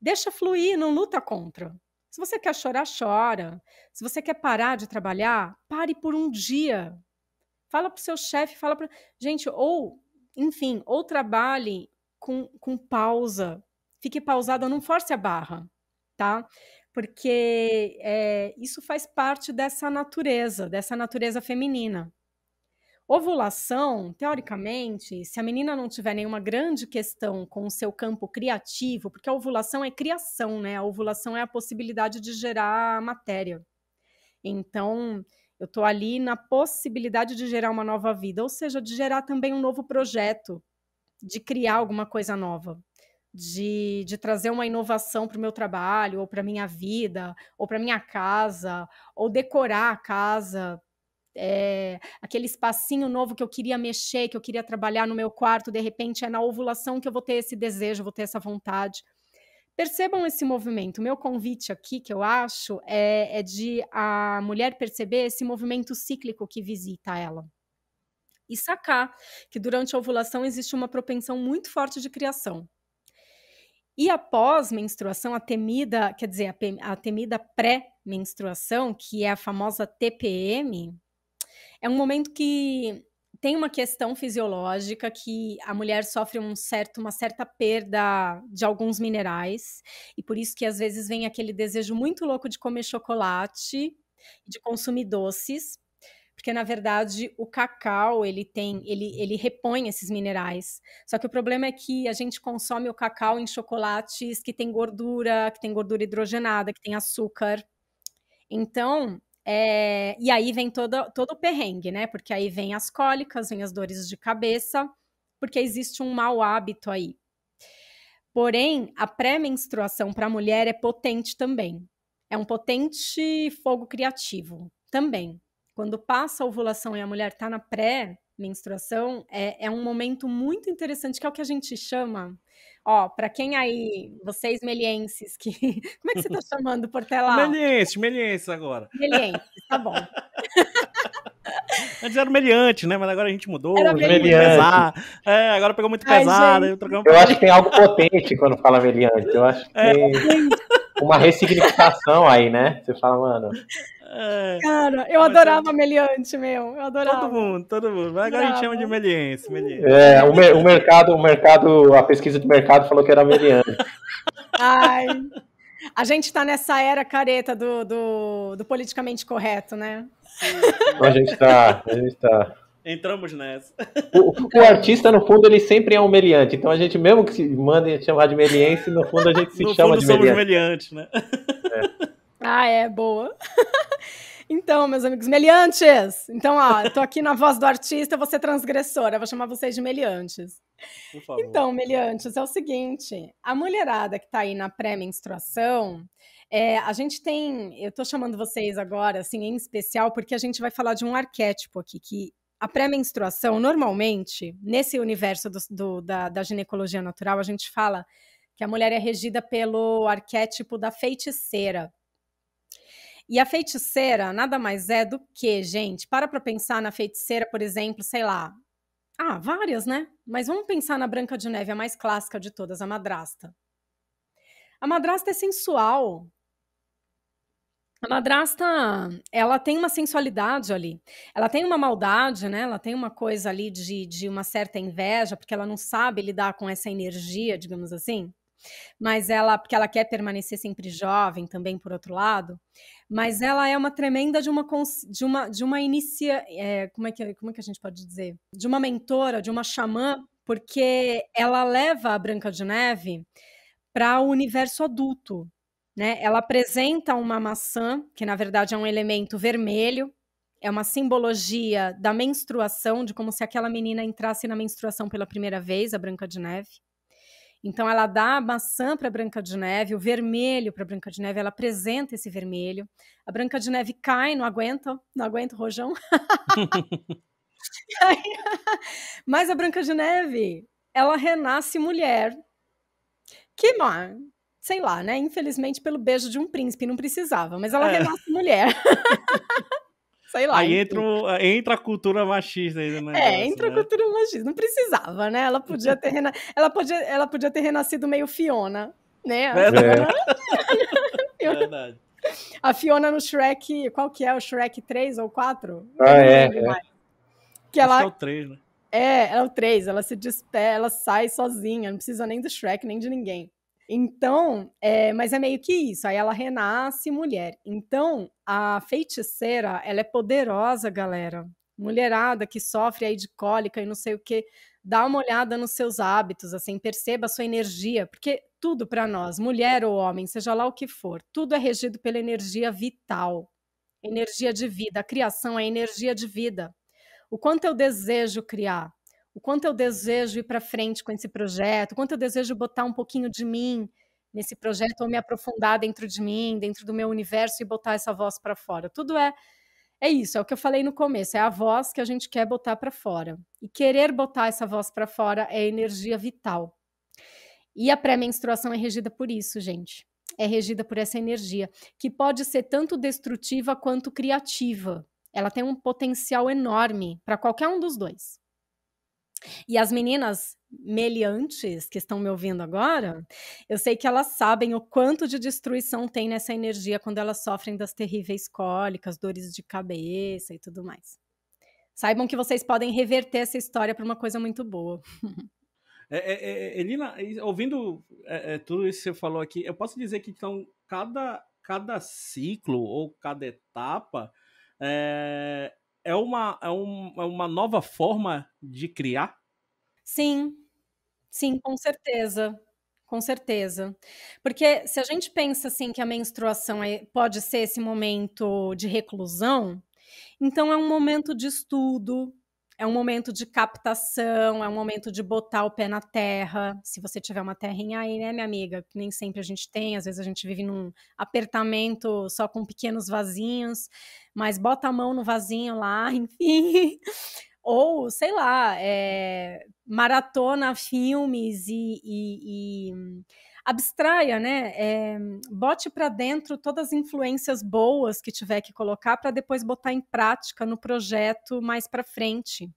Deixa fluir, não luta contra. Se você quer chorar, chora. Se você quer parar de trabalhar, pare por um dia. Fala pro seu chefe, fala para gente, ou enfim, ou trabalhe com, com pausa. Fique pausada, não force a barra, tá? Porque é, isso faz parte dessa natureza, dessa natureza feminina. Ovulação, teoricamente, uhum. se a menina não tiver nenhuma grande questão com o seu campo criativo, porque a ovulação é criação, né? A ovulação é a possibilidade de gerar matéria. Então, eu estou ali na possibilidade de gerar uma nova vida, ou seja, de gerar também um novo projeto, de criar alguma coisa nova, de, de trazer uma inovação para o meu trabalho, ou para minha vida, ou para minha casa, ou decorar a casa é, aquele espacinho novo que eu queria mexer, que eu queria trabalhar no meu quarto, de repente é na ovulação que eu vou ter esse desejo, vou ter essa vontade. Percebam esse movimento. Meu convite aqui, que eu acho, é, é de a mulher perceber esse movimento cíclico que visita ela e sacar que durante a ovulação existe uma propensão muito forte de criação. E após menstruação, a temida, quer dizer, a, a temida pré-menstruação, que é a famosa TPM, é um momento que tem uma questão fisiológica que a mulher sofre um certo, uma certa perda de alguns minerais, e por isso que às vezes vem aquele desejo muito louco de comer chocolate, de consumir doces, porque na verdade o cacau ele tem, ele, ele repõe esses minerais. Só que o problema é que a gente consome o cacau em chocolates que tem gordura, que tem gordura hidrogenada, que tem açúcar. Então, é, e aí vem todo, todo o perrengue, né? Porque aí vem as cólicas, vem as dores de cabeça, porque existe um mau hábito aí. Porém, a pré-menstruação para a mulher é potente também. É um potente fogo criativo também. Quando passa a ovulação e a mulher está na pré, menstruação é, é um momento muito interessante, que é o que a gente chama. Ó, para quem aí, vocês melienses, que. Como é que você tá chamando Portela? Meliense, meliense agora. Meliense, tá bom. Antes era meliantes meliante, né? Mas agora a gente mudou. Era meliante. É, agora pegou muito Ai, pesado. Eu, trocamos... eu acho que tem algo potente quando fala meliante. Eu acho que é. tem uma ressignificação aí, né? Você fala, mano. É. Cara, eu adorava é meliante, meu. Eu adorava. Todo mundo, todo mundo. Mas agora a gente chama de meliense. meliense. É, o, mer o, mercado, o mercado, a pesquisa de mercado falou que era meliante. Ai. A gente tá nessa era careta do, do, do politicamente correto, né? A gente tá, a gente tá. Entramos nessa. O, o, artista, no fundo, ele sempre é um meliante. Então a gente, mesmo que se mandem chamar de meliense, no fundo a gente se no chama fundo de meliante. Somos meliantes, né? É. Ah, é, boa. então, meus amigos meliantes, então, ó, tô aqui na voz do artista, você transgressora, vou chamar vocês de meliantes. Então, meliantes, é o seguinte, a mulherada que tá aí na pré-menstruação, é, a gente tem, eu tô chamando vocês agora, assim, em especial, porque a gente vai falar de um arquétipo aqui, que a pré-menstruação, normalmente, nesse universo do, do, da, da ginecologia natural, a gente fala que a mulher é regida pelo arquétipo da feiticeira. E a feiticeira nada mais é do que, gente, para para pensar na feiticeira, por exemplo, sei lá. Ah, várias, né? Mas vamos pensar na Branca de Neve, a mais clássica de todas, a madrasta. A madrasta é sensual. A madrasta, ela tem uma sensualidade ali. Ela tem uma maldade, né? Ela tem uma coisa ali de, de uma certa inveja, porque ela não sabe lidar com essa energia, digamos assim. Mas ela, porque ela quer permanecer sempre jovem também, por outro lado, mas ela é uma tremenda de uma de uma, de uma inicia, é, como é que como é que a gente pode dizer, de uma mentora, de uma xamã, porque ela leva a Branca de Neve para o universo adulto, né? Ela apresenta uma maçã que na verdade é um elemento vermelho, é uma simbologia da menstruação, de como se aquela menina entrasse na menstruação pela primeira vez, a Branca de Neve. Então ela dá a maçã para Branca de Neve, o vermelho para Branca de Neve, ela apresenta esse vermelho. A Branca de Neve cai, não aguenta, não aguenta o rojão. mas a Branca de Neve, ela renasce mulher. Que mal, sei lá, né? Infelizmente pelo beijo de um príncipe, não precisava, mas ela é. renasce mulher. sei lá. Aí entra, entra a cultura machista ainda, né? É, entra a né? cultura machista. Não precisava, né? Ela podia ter, rena... ela podia, ela podia ter renascido meio Fiona, né? Verdade. É. é. Verdade. A Fiona no Shrek, qual que é? O Shrek 3 ou 4? Ah, é, é. Que ela... Acho que é o 3, né? É, é o 3, ela se despe... ela sai sozinha, não precisa nem do Shrek, nem de ninguém. Então, é, mas é meio que isso. Aí ela renasce mulher. Então, a feiticeira, ela é poderosa, galera. Mulherada que sofre aí de cólica e não sei o que, dá uma olhada nos seus hábitos, assim, perceba a sua energia, porque tudo para nós, mulher ou homem, seja lá o que for, tudo é regido pela energia vital, energia de vida. A criação é energia de vida. O quanto eu desejo criar, o quanto eu desejo ir para frente com esse projeto, o quanto eu desejo botar um pouquinho de mim nesse projeto ou me aprofundar dentro de mim, dentro do meu universo e botar essa voz para fora. Tudo é é isso, é o que eu falei no começo, é a voz que a gente quer botar para fora. E querer botar essa voz para fora é energia vital. E a pré-menstruação é regida por isso, gente. É regida por essa energia, que pode ser tanto destrutiva quanto criativa. Ela tem um potencial enorme para qualquer um dos dois. E as meninas meliantes que estão me ouvindo agora, eu sei que elas sabem o quanto de destruição tem nessa energia quando elas sofrem das terríveis cólicas, dores de cabeça e tudo mais. Saibam que vocês podem reverter essa história para uma coisa muito boa. É, é, é, é Elina, ouvindo é, é, tudo isso que você falou aqui, eu posso dizer que então cada, cada ciclo ou cada etapa é, é uma, é, um, é uma nova forma de criar? Sim, sim, com certeza. Com certeza. Porque se a gente pensa assim que a menstruação é, pode ser esse momento de reclusão, então é um momento de estudo, é um momento de captação, é um momento de botar o pé na terra. Se você tiver uma terrinha aí, né, minha amiga? Que nem sempre a gente tem, às vezes a gente vive num apertamento só com pequenos vasinhos, mas bota a mão no vasinho lá, enfim. Ou, sei lá, é, maratona filmes e, e, e abstraia, né? É, bote para dentro todas as influências boas que tiver que colocar para depois botar em prática no projeto mais para frente.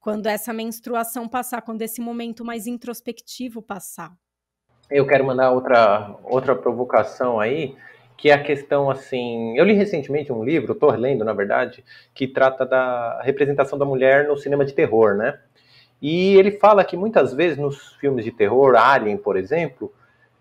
Quando essa menstruação passar, quando esse momento mais introspectivo passar. Eu quero mandar outra, outra provocação aí, que é a questão assim. Eu li recentemente um livro, estou lendo na verdade, que trata da representação da mulher no cinema de terror, né? E ele fala que muitas vezes nos filmes de terror, Alien, por exemplo,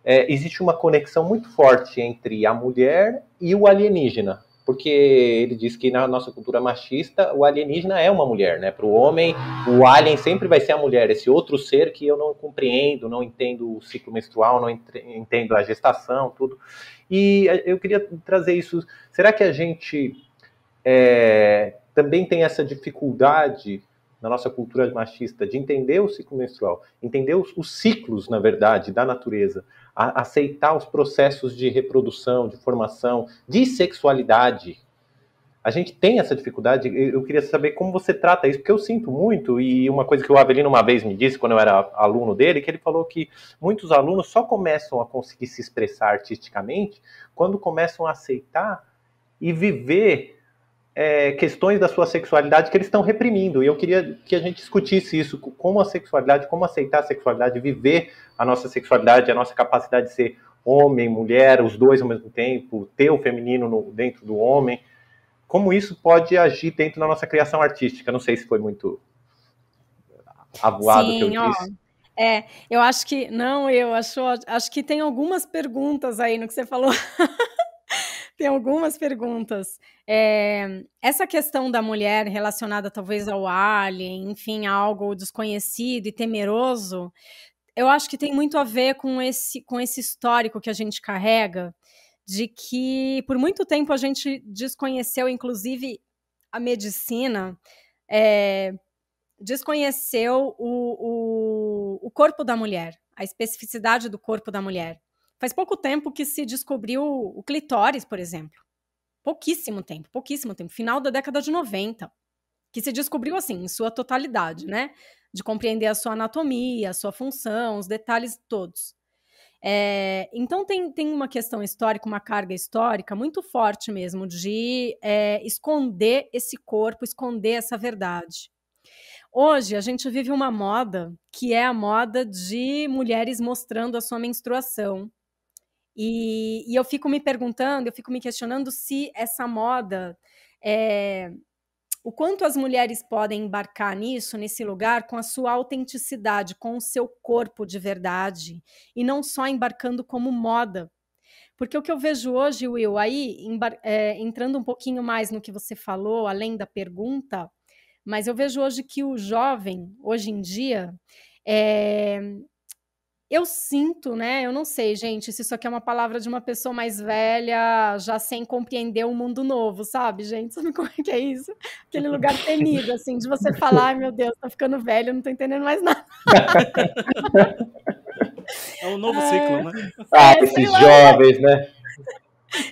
é, existe uma conexão muito forte entre a mulher e o alienígena, porque ele diz que na nossa cultura machista o alienígena é uma mulher, né? Para o homem, o alien sempre vai ser a mulher, esse outro ser que eu não compreendo, não entendo o ciclo menstrual, não entendo a gestação, tudo. E é, eu queria trazer isso. Será que a gente é, também tem essa dificuldade na nossa cultura machista, de entender o ciclo menstrual, entender os, os ciclos, na verdade, da natureza, a, aceitar os processos de reprodução, de formação, de sexualidade. A gente tem essa dificuldade. Eu queria saber como você trata isso, porque eu sinto muito. E uma coisa que o Avelino uma vez me disse, quando eu era aluno dele, que ele falou que muitos alunos só começam a conseguir se expressar artisticamente quando começam a aceitar e viver é, questões da sua sexualidade que eles estão reprimindo. E eu queria que a gente discutisse isso, como a sexualidade, como aceitar a sexualidade, viver a nossa sexualidade, a nossa capacidade de ser homem, mulher, os dois ao mesmo tempo, ter o feminino no, dentro do homem. Como isso pode agir dentro da nossa criação artística? Não sei se foi muito avoado Sim, que eu disse. É, eu acho que. Não, eu acho, acho que tem algumas perguntas aí no que você falou. tem algumas perguntas. É, essa questão da mulher relacionada talvez ao alien, enfim, a algo desconhecido e temeroso, eu acho que tem muito a ver com esse, com esse histórico que a gente carrega, de que por muito tempo a gente desconheceu, inclusive, a medicina, é, desconheceu o, o, o corpo da mulher, a especificidade do corpo da mulher. Faz pouco tempo que se descobriu o clitóris, por exemplo. Pouquíssimo tempo, pouquíssimo tempo, final da década de 90, que se descobriu assim, em sua totalidade, né? De compreender a sua anatomia, a sua função, os detalhes todos. É, então tem, tem uma questão histórica, uma carga histórica muito forte mesmo de é, esconder esse corpo, esconder essa verdade. Hoje a gente vive uma moda que é a moda de mulheres mostrando a sua menstruação, e, e eu fico me perguntando, eu fico me questionando se essa moda é, o quanto as mulheres podem embarcar nisso, nesse lugar, com a sua autenticidade, com o seu corpo de verdade, e não só embarcando como moda. Porque o que eu vejo hoje, Will, aí, é, entrando um pouquinho mais no que você falou, além da pergunta, mas eu vejo hoje que o jovem, hoje em dia, é, eu sinto, né? Eu não sei, gente, se isso aqui é uma palavra de uma pessoa mais velha, já sem compreender o um mundo novo, sabe, gente? Sabe como é que é isso? Aquele lugar temido, assim, de você falar, ai meu Deus, tô tá ficando velho, não tô entendendo mais nada. É um novo é... ciclo, né? É, ah, é, esses jovens, né?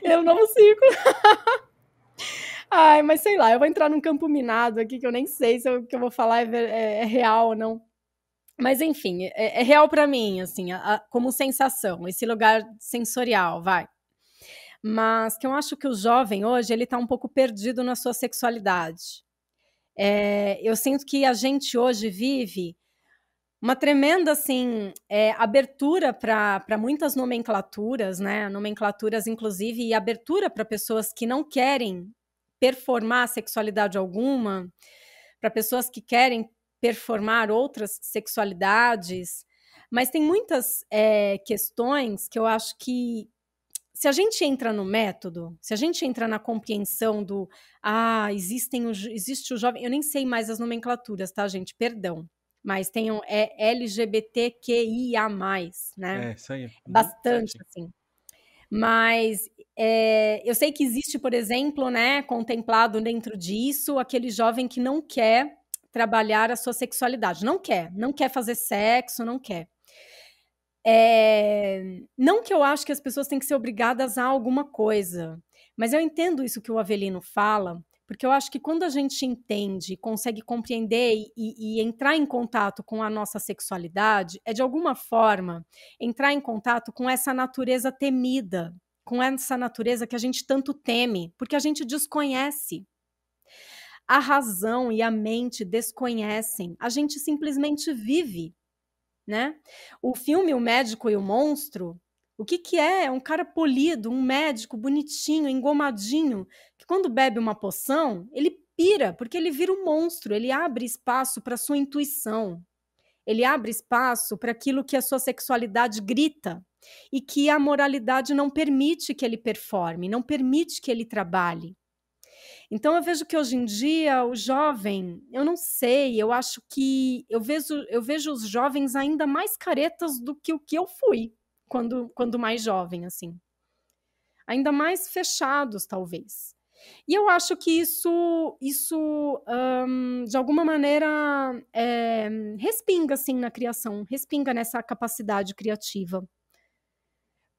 É um novo ciclo. Ai, mas sei lá, eu vou entrar num campo minado aqui que eu nem sei se o que eu vou falar é, é, é real ou não. Mas enfim, é, é real para mim, assim, a, a, como sensação, esse lugar sensorial, vai. Mas que eu acho que o jovem hoje ele está um pouco perdido na sua sexualidade. É, eu sinto que a gente hoje vive uma tremenda assim é, abertura para muitas nomenclaturas, né? Nomenclaturas, inclusive, e abertura para pessoas que não querem performar sexualidade alguma, para pessoas que querem performar outras sexualidades. Mas tem muitas é, questões que eu acho que se a gente entra no método, se a gente entra na compreensão do ah, existem o, existe o jovem, eu nem sei mais as nomenclaturas, tá, gente? Perdão. Mas tem um, é LGBTQIA, né? É, isso aí. Bastante, assim. Mas é, eu sei que existe, por exemplo, né, contemplado dentro disso, aquele jovem que não quer trabalhar a sua sexualidade. Não quer, não quer fazer sexo, não quer. É, não que eu acho que as pessoas têm que ser obrigadas a alguma coisa, mas eu entendo isso que o Avelino fala, porque eu acho que quando a gente entende, consegue compreender e, e entrar em contato com a nossa sexualidade, é de alguma forma entrar em contato com essa natureza temida, com essa natureza que a gente tanto teme, porque a gente desconhece. A razão e a mente desconhecem. A gente simplesmente vive, né? O filme O Médico e o Monstro, o que que é? É um cara polido, um médico bonitinho, engomadinho, que quando bebe uma poção, ele pira, porque ele vira um monstro, ele abre espaço para sua intuição. Ele abre espaço para aquilo que a sua sexualidade grita, e que a moralidade não permite que ele performe, não permite que ele trabalhe. Então eu vejo que hoje em dia o jovem, eu não sei, eu acho que eu vejo, eu vejo os jovens ainda mais caretas do que o que eu fui quando, quando mais jovem, assim. Ainda mais fechados, talvez. E eu acho que isso, isso um, de alguma maneira, é, respinga, assim, na criação, respinga nessa capacidade criativa.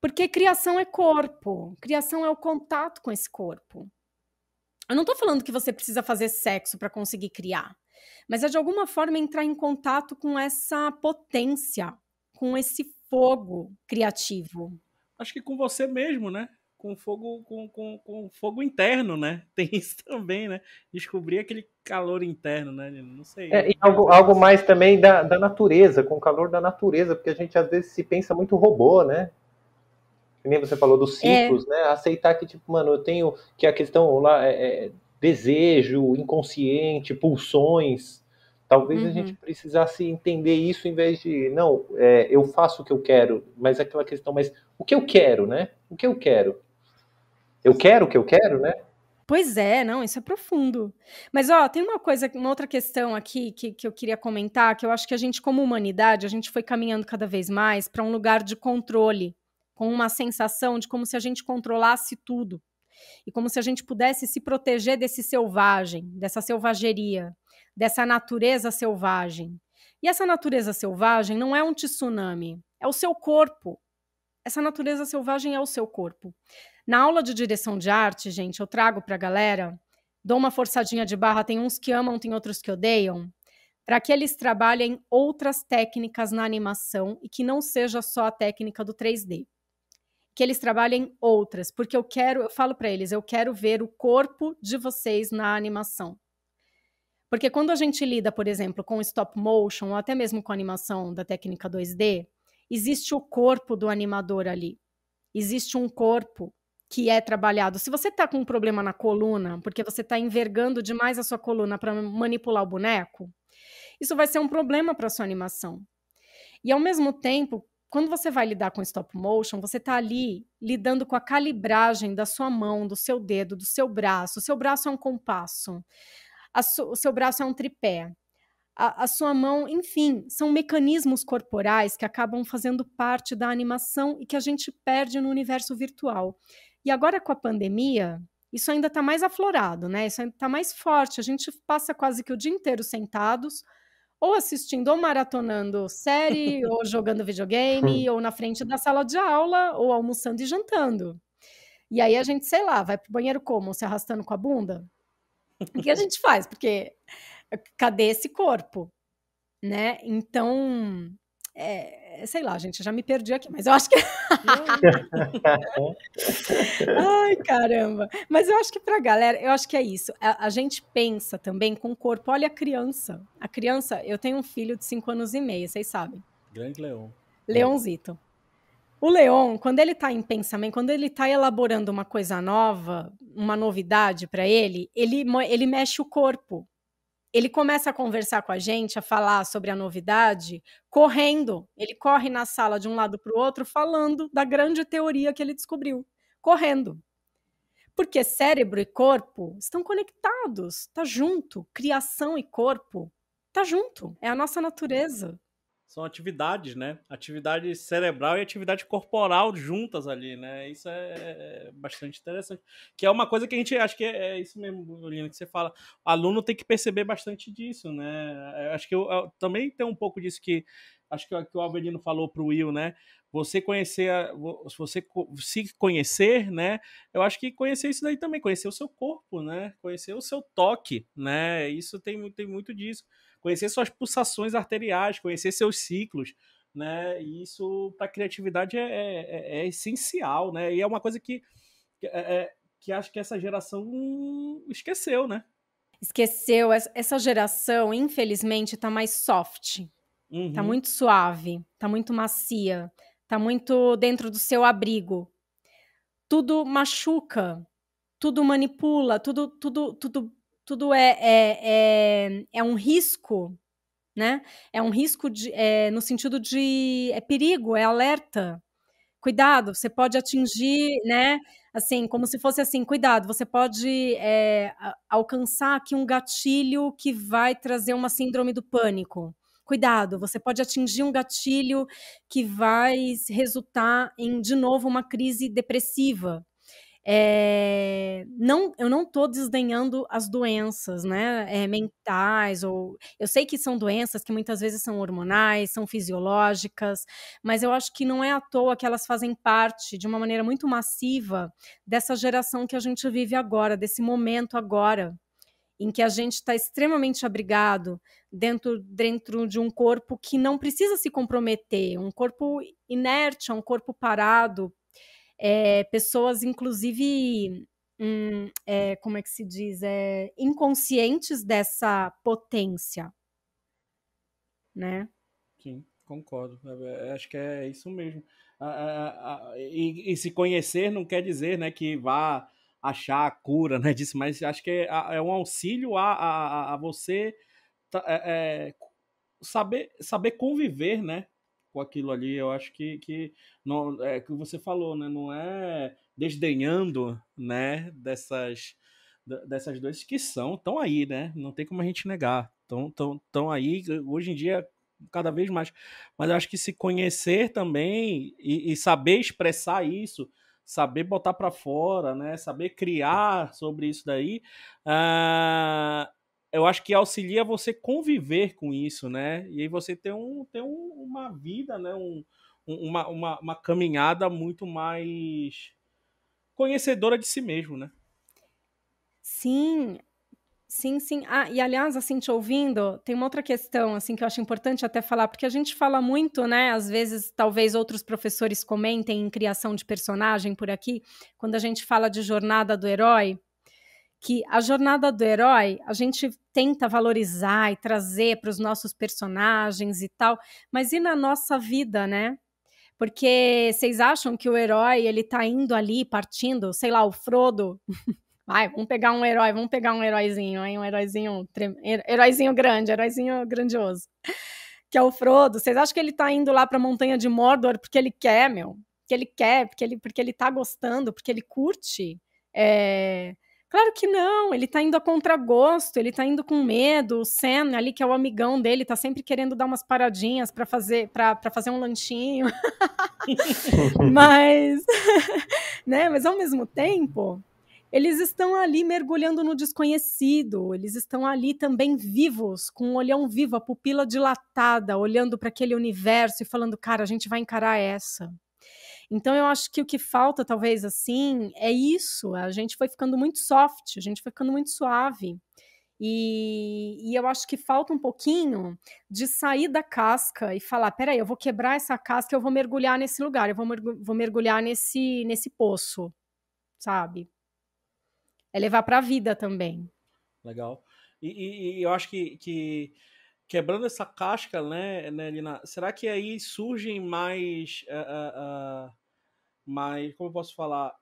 Porque criação é corpo, criação é o contato com esse corpo. Eu não tô falando que você precisa fazer sexo para conseguir criar, mas é de alguma forma entrar em contato com essa potência, com esse fogo criativo. Acho que com você mesmo, né? Com fogo, com, com, com fogo interno, né? Tem isso também, né? Descobrir aquele calor interno, né? Não sei. É, e algo, algo mais também da, da natureza, com o calor da natureza, porque a gente às vezes se pensa muito robô, né? nem você falou dos é. ciclos, é. né? Aceitar que, tipo, mano, eu tenho que a questão lá é, é desejo, inconsciente, pulsões. Talvez uhum. a gente precisasse entender isso em vez de, não, é, eu faço o que eu quero, mas é aquela questão, mas o que eu quero, né? O que eu quero? Eu quero o que eu quero, né? Pois é, não, isso é profundo. Mas ó, tem uma coisa, uma outra questão aqui que, que eu queria comentar, que eu acho que a gente, como humanidade, a gente foi caminhando cada vez mais para um lugar de controle com uma sensação de como se a gente controlasse tudo e como se a gente pudesse se proteger desse selvagem, dessa selvageria, dessa natureza selvagem. E essa natureza selvagem não é um tsunami, é o seu corpo. Essa natureza selvagem é o seu corpo. Na aula de direção de arte, gente, eu trago para a galera, dou uma forçadinha de barra, tem uns que amam, tem outros que odeiam, para que eles trabalhem outras técnicas na animação e que não seja só a técnica do 3D que eles trabalhem outras, porque eu quero, eu falo para eles, eu quero ver o corpo de vocês na animação. Porque quando a gente lida, por exemplo, com stop motion, ou até mesmo com animação da técnica 2D, existe o corpo do animador ali. Existe um corpo que é trabalhado. Se você está com um problema na coluna, porque você está envergando demais a sua coluna para manipular o boneco, isso vai ser um problema para sua animação. E ao mesmo tempo, quando você vai lidar com stop motion, você está ali lidando com a calibragem da sua mão, do seu dedo, do seu braço. O seu braço é um compasso, su, o seu braço é um tripé, a, a sua mão, enfim, são mecanismos corporais que acabam fazendo parte da animação e que a gente perde no universo virtual. E agora com a pandemia, isso ainda está mais aflorado, né? Isso ainda está mais forte. A gente passa quase que o dia inteiro sentados ou assistindo ou maratonando série, ou jogando videogame, hum. ou na frente da sala de aula, ou almoçando e jantando. E aí a gente, sei lá, vai pro banheiro como? Se arrastando com a bunda? O que a gente faz? Porque cadê esse corpo? Né? Então, é, sei lá, gente, já me perdi aqui, mas eu acho que. Ai, caramba! Mas eu acho que para a galera, eu acho que é isso. A, a, gente pensa também com o corpo. Olha a criança. A criança, eu tenho um filho de 5 anos e meio, vocês sabem. Grande Leão. Leãozito. O Leon, quando ele está em pensamento, quando ele está elaborando uma coisa nova, uma novidade para ele, ele, ele mexe o corpo ele começa a conversar com a gente, a falar sobre a novidade, correndo. Ele corre na sala de um lado para o outro, falando da grande teoria que ele descobriu, correndo. Porque cérebro e corpo estão conectados, tá junto. Criação e corpo tá junto. É a nossa natureza são atividades, né? Atividade cerebral e atividade corporal juntas ali, né? Isso é, é bastante interessante. Que é uma coisa que a gente acho que é, é isso mesmo, Lina, que você fala. O aluno tem que perceber bastante disso, né? Eu acho que eu, eu, também tem um pouco disso que acho que, que o Avelino falou para o Will, né? Você conhecer, se você se conhecer, né? Eu acho que conhecer isso daí também, conhecer o seu corpo, né? Conhecer o seu toque, né? Isso tem, tem muito disso conhecer suas pulsações arteriais, conhecer seus ciclos, né? E isso para criatividade é, é, é, é, essencial, né? E é uma coisa que, é, é, que acho que essa geração esqueceu, né? Esqueceu. Essa geração, infelizmente, está mais soft, tá uhum. tá muito suave, tá muito macia, tá muito dentro do seu abrigo. Tudo machuca, tudo manipula, tudo, tudo, tudo tudo é, é, é, é um risco, né? É um risco de, é, no sentido de é perigo, é alerta. Cuidado, você pode atingir, né? Assim, como se fosse assim, cuidado, você pode é, alcançar aqui um gatilho que vai trazer uma síndrome do pânico cuidado, você pode atingir um gatilho que vai resultar em, de novo, uma crise depressiva. É, não, eu não estou desdenhando as doenças, né, é, mentais ou eu sei que são doenças que muitas vezes são hormonais, são fisiológicas, mas eu acho que não é à toa que elas fazem parte de uma maneira muito massiva dessa geração que a gente vive agora, desse momento agora, em que a gente está extremamente abrigado dentro dentro de um corpo que não precisa se comprometer, um corpo inerte, é um corpo parado é, pessoas, inclusive, hum, é, como é que se diz? É, inconscientes dessa potência. Né? Sim, concordo. É, é, acho que é isso mesmo. e, e, se conhecer não quer dizer né, que vá achar a cura, né, disso, mas acho que é, é um auxílio a, a, a você é, é, saber, saber conviver né, com aquilo ali. Eu acho que, que não, é que você falou, né? Não é desdenhando, né? Dessas dessas duas que são tão aí, né? Não tem como a gente negar. Tão, tão, tão aí hoje em dia cada vez mais. Mas eu acho que se conhecer também e, e saber expressar isso, saber botar para fora, né? Saber criar sobre isso daí, ah, eu acho que auxilia você conviver com isso, né? E aí você tem, um, tem um, uma vida, né? Um, uma, uma, uma, caminhada muito mais conhecedora de si mesmo, né? Sim, sim, sim. Ah, e aliás, assim, te ouvindo, tem uma outra questão, assim, que eu acho importante até falar, porque a gente fala muito, né? Às vezes, talvez outros professores comentem em criação de personagem por aqui, quando a gente fala de jornada do herói, que a jornada do herói a gente tenta valorizar e trazer para os nossos personagens e tal, mas e na nossa vida, né? Porque vocês acham que o herói ele tá indo ali partindo, sei lá, o Frodo. Vai, vamos pegar um herói, vamos pegar um heróizinho, hein? um heróizinho, heróizinho grande, heróizinho grandioso. Que é o Frodo. Vocês acham que ele tá indo lá para a montanha de Mordor porque ele quer, meu? Que ele quer, porque ele porque ele tá gostando, porque ele curte. É, Claro que não, ele tá indo a contragosto, ele tá indo com medo. O Sam, ali que é o amigão dele, tá sempre querendo dar umas paradinhas para fazer para fazer um lanchinho. mas né, mas ao mesmo tempo, eles estão ali mergulhando no desconhecido, eles estão ali também vivos, com o um olhão vivo, a pupila dilatada, olhando para aquele universo e falando: "Cara, a gente vai encarar essa". Então eu acho que o que falta, talvez assim, é isso. A gente foi ficando muito soft, a gente foi ficando muito suave. E, e, eu acho que falta um pouquinho de sair da casca e falar: peraí, eu vou quebrar essa casca, eu vou mergulhar nesse lugar, eu vou, mergu vou mergulhar nesse, nesse poço, sabe? É levar para a vida também. Legal. E, e, e eu acho que, que quebrando essa casca, né, né Lina? Será que aí surgem mais, uh, uh, mais como eu posso falar,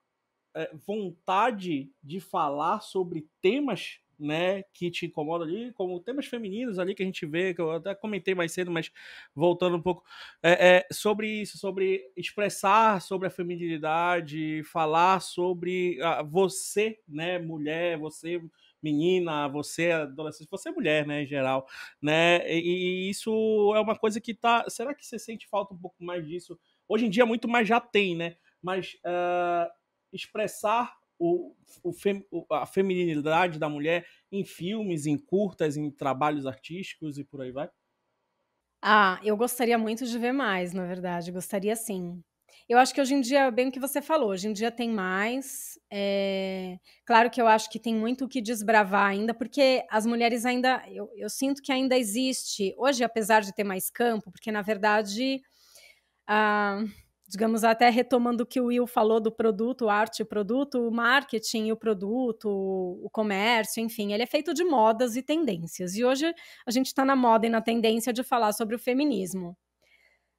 vontade de falar sobre temas, né, que te incomodam ali, como temas femininos ali que a gente vê, que eu até comentei mais cedo, mas voltando um pouco, é, é, sobre isso, sobre expressar sobre a feminilidade, falar sobre ah, você, né, mulher, você menina, você é adolescente, você é mulher, né, em geral, né? E, e isso é uma coisa que tá. Será que você sente falta um pouco mais disso? Hoje em dia, muito mais já tem, né? Mas uh, expressar o, o fem, a feminilidade da mulher em filmes, em curtas, em trabalhos artísticos e por aí vai? Ah, eu gostaria muito de ver mais, na verdade. Gostaria sim. Eu acho que hoje em dia, bem o que você falou, hoje em dia tem mais. É... Claro que eu acho que tem muito o que desbravar ainda, porque as mulheres ainda. Eu, eu, sinto que ainda existe. Hoje, apesar de ter mais campo, porque na verdade. Ah, digamos, até retomando o que o Will falou do produto, arte e produto, o marketing e o produto, o comércio, enfim, ele é feito de modas e tendências. E hoje a gente está na moda e na tendência de falar sobre o feminismo.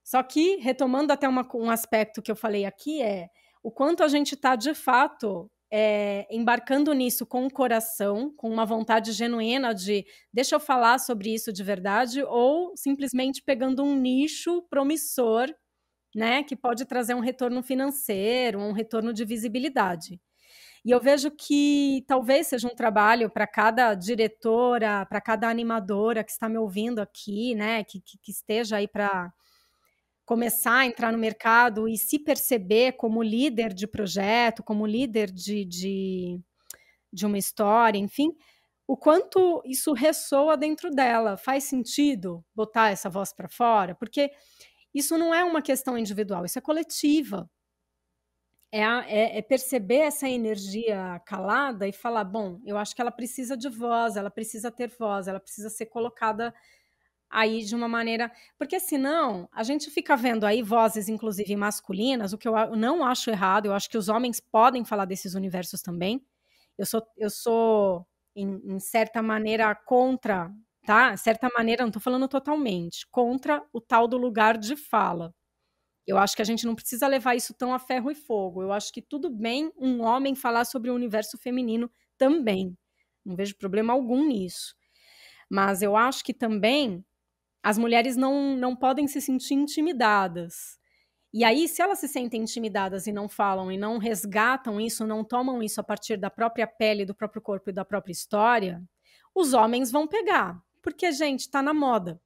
Só que, retomando até uma, um aspecto que eu falei aqui, é o quanto a gente está, de fato, é, embarcando nisso com o coração, com uma vontade genuína de deixa eu falar sobre isso de verdade, ou simplesmente pegando um nicho promissor, né, que pode trazer um retorno financeiro, um retorno de visibilidade. E eu vejo que talvez seja um trabalho para cada diretora, para cada animadora que está me ouvindo aqui, né, que, que, que esteja aí para começar a entrar no mercado e se perceber como líder de projeto, como líder de, de, de uma história, enfim, o quanto isso ressoa dentro dela. Faz sentido botar essa voz para fora? Porque isso não é uma questão individual, isso é coletiva. É, é, é, perceber essa energia calada e falar: bom, eu acho que ela precisa de voz, ela precisa ter voz, ela precisa ser colocada aí de uma maneira. Porque senão a gente fica vendo aí vozes, inclusive masculinas, o que eu não acho errado, eu acho que os homens podem falar desses universos também. Eu sou, eu sou em, em certa maneira, contra, tá? Certa maneira, não estou falando totalmente, contra o tal do lugar de fala. Eu acho que a gente não precisa levar isso tão a ferro e fogo. Eu acho que tudo bem um homem falar sobre o universo feminino também. Não vejo problema algum nisso. Mas eu acho que também as mulheres não, não podem se sentir intimidadas. E aí, se elas se sentem intimidadas e não falam e não resgatam isso, não tomam isso a partir da própria pele, do próprio corpo e da própria história, os homens vão pegar, porque, gente, tá na moda.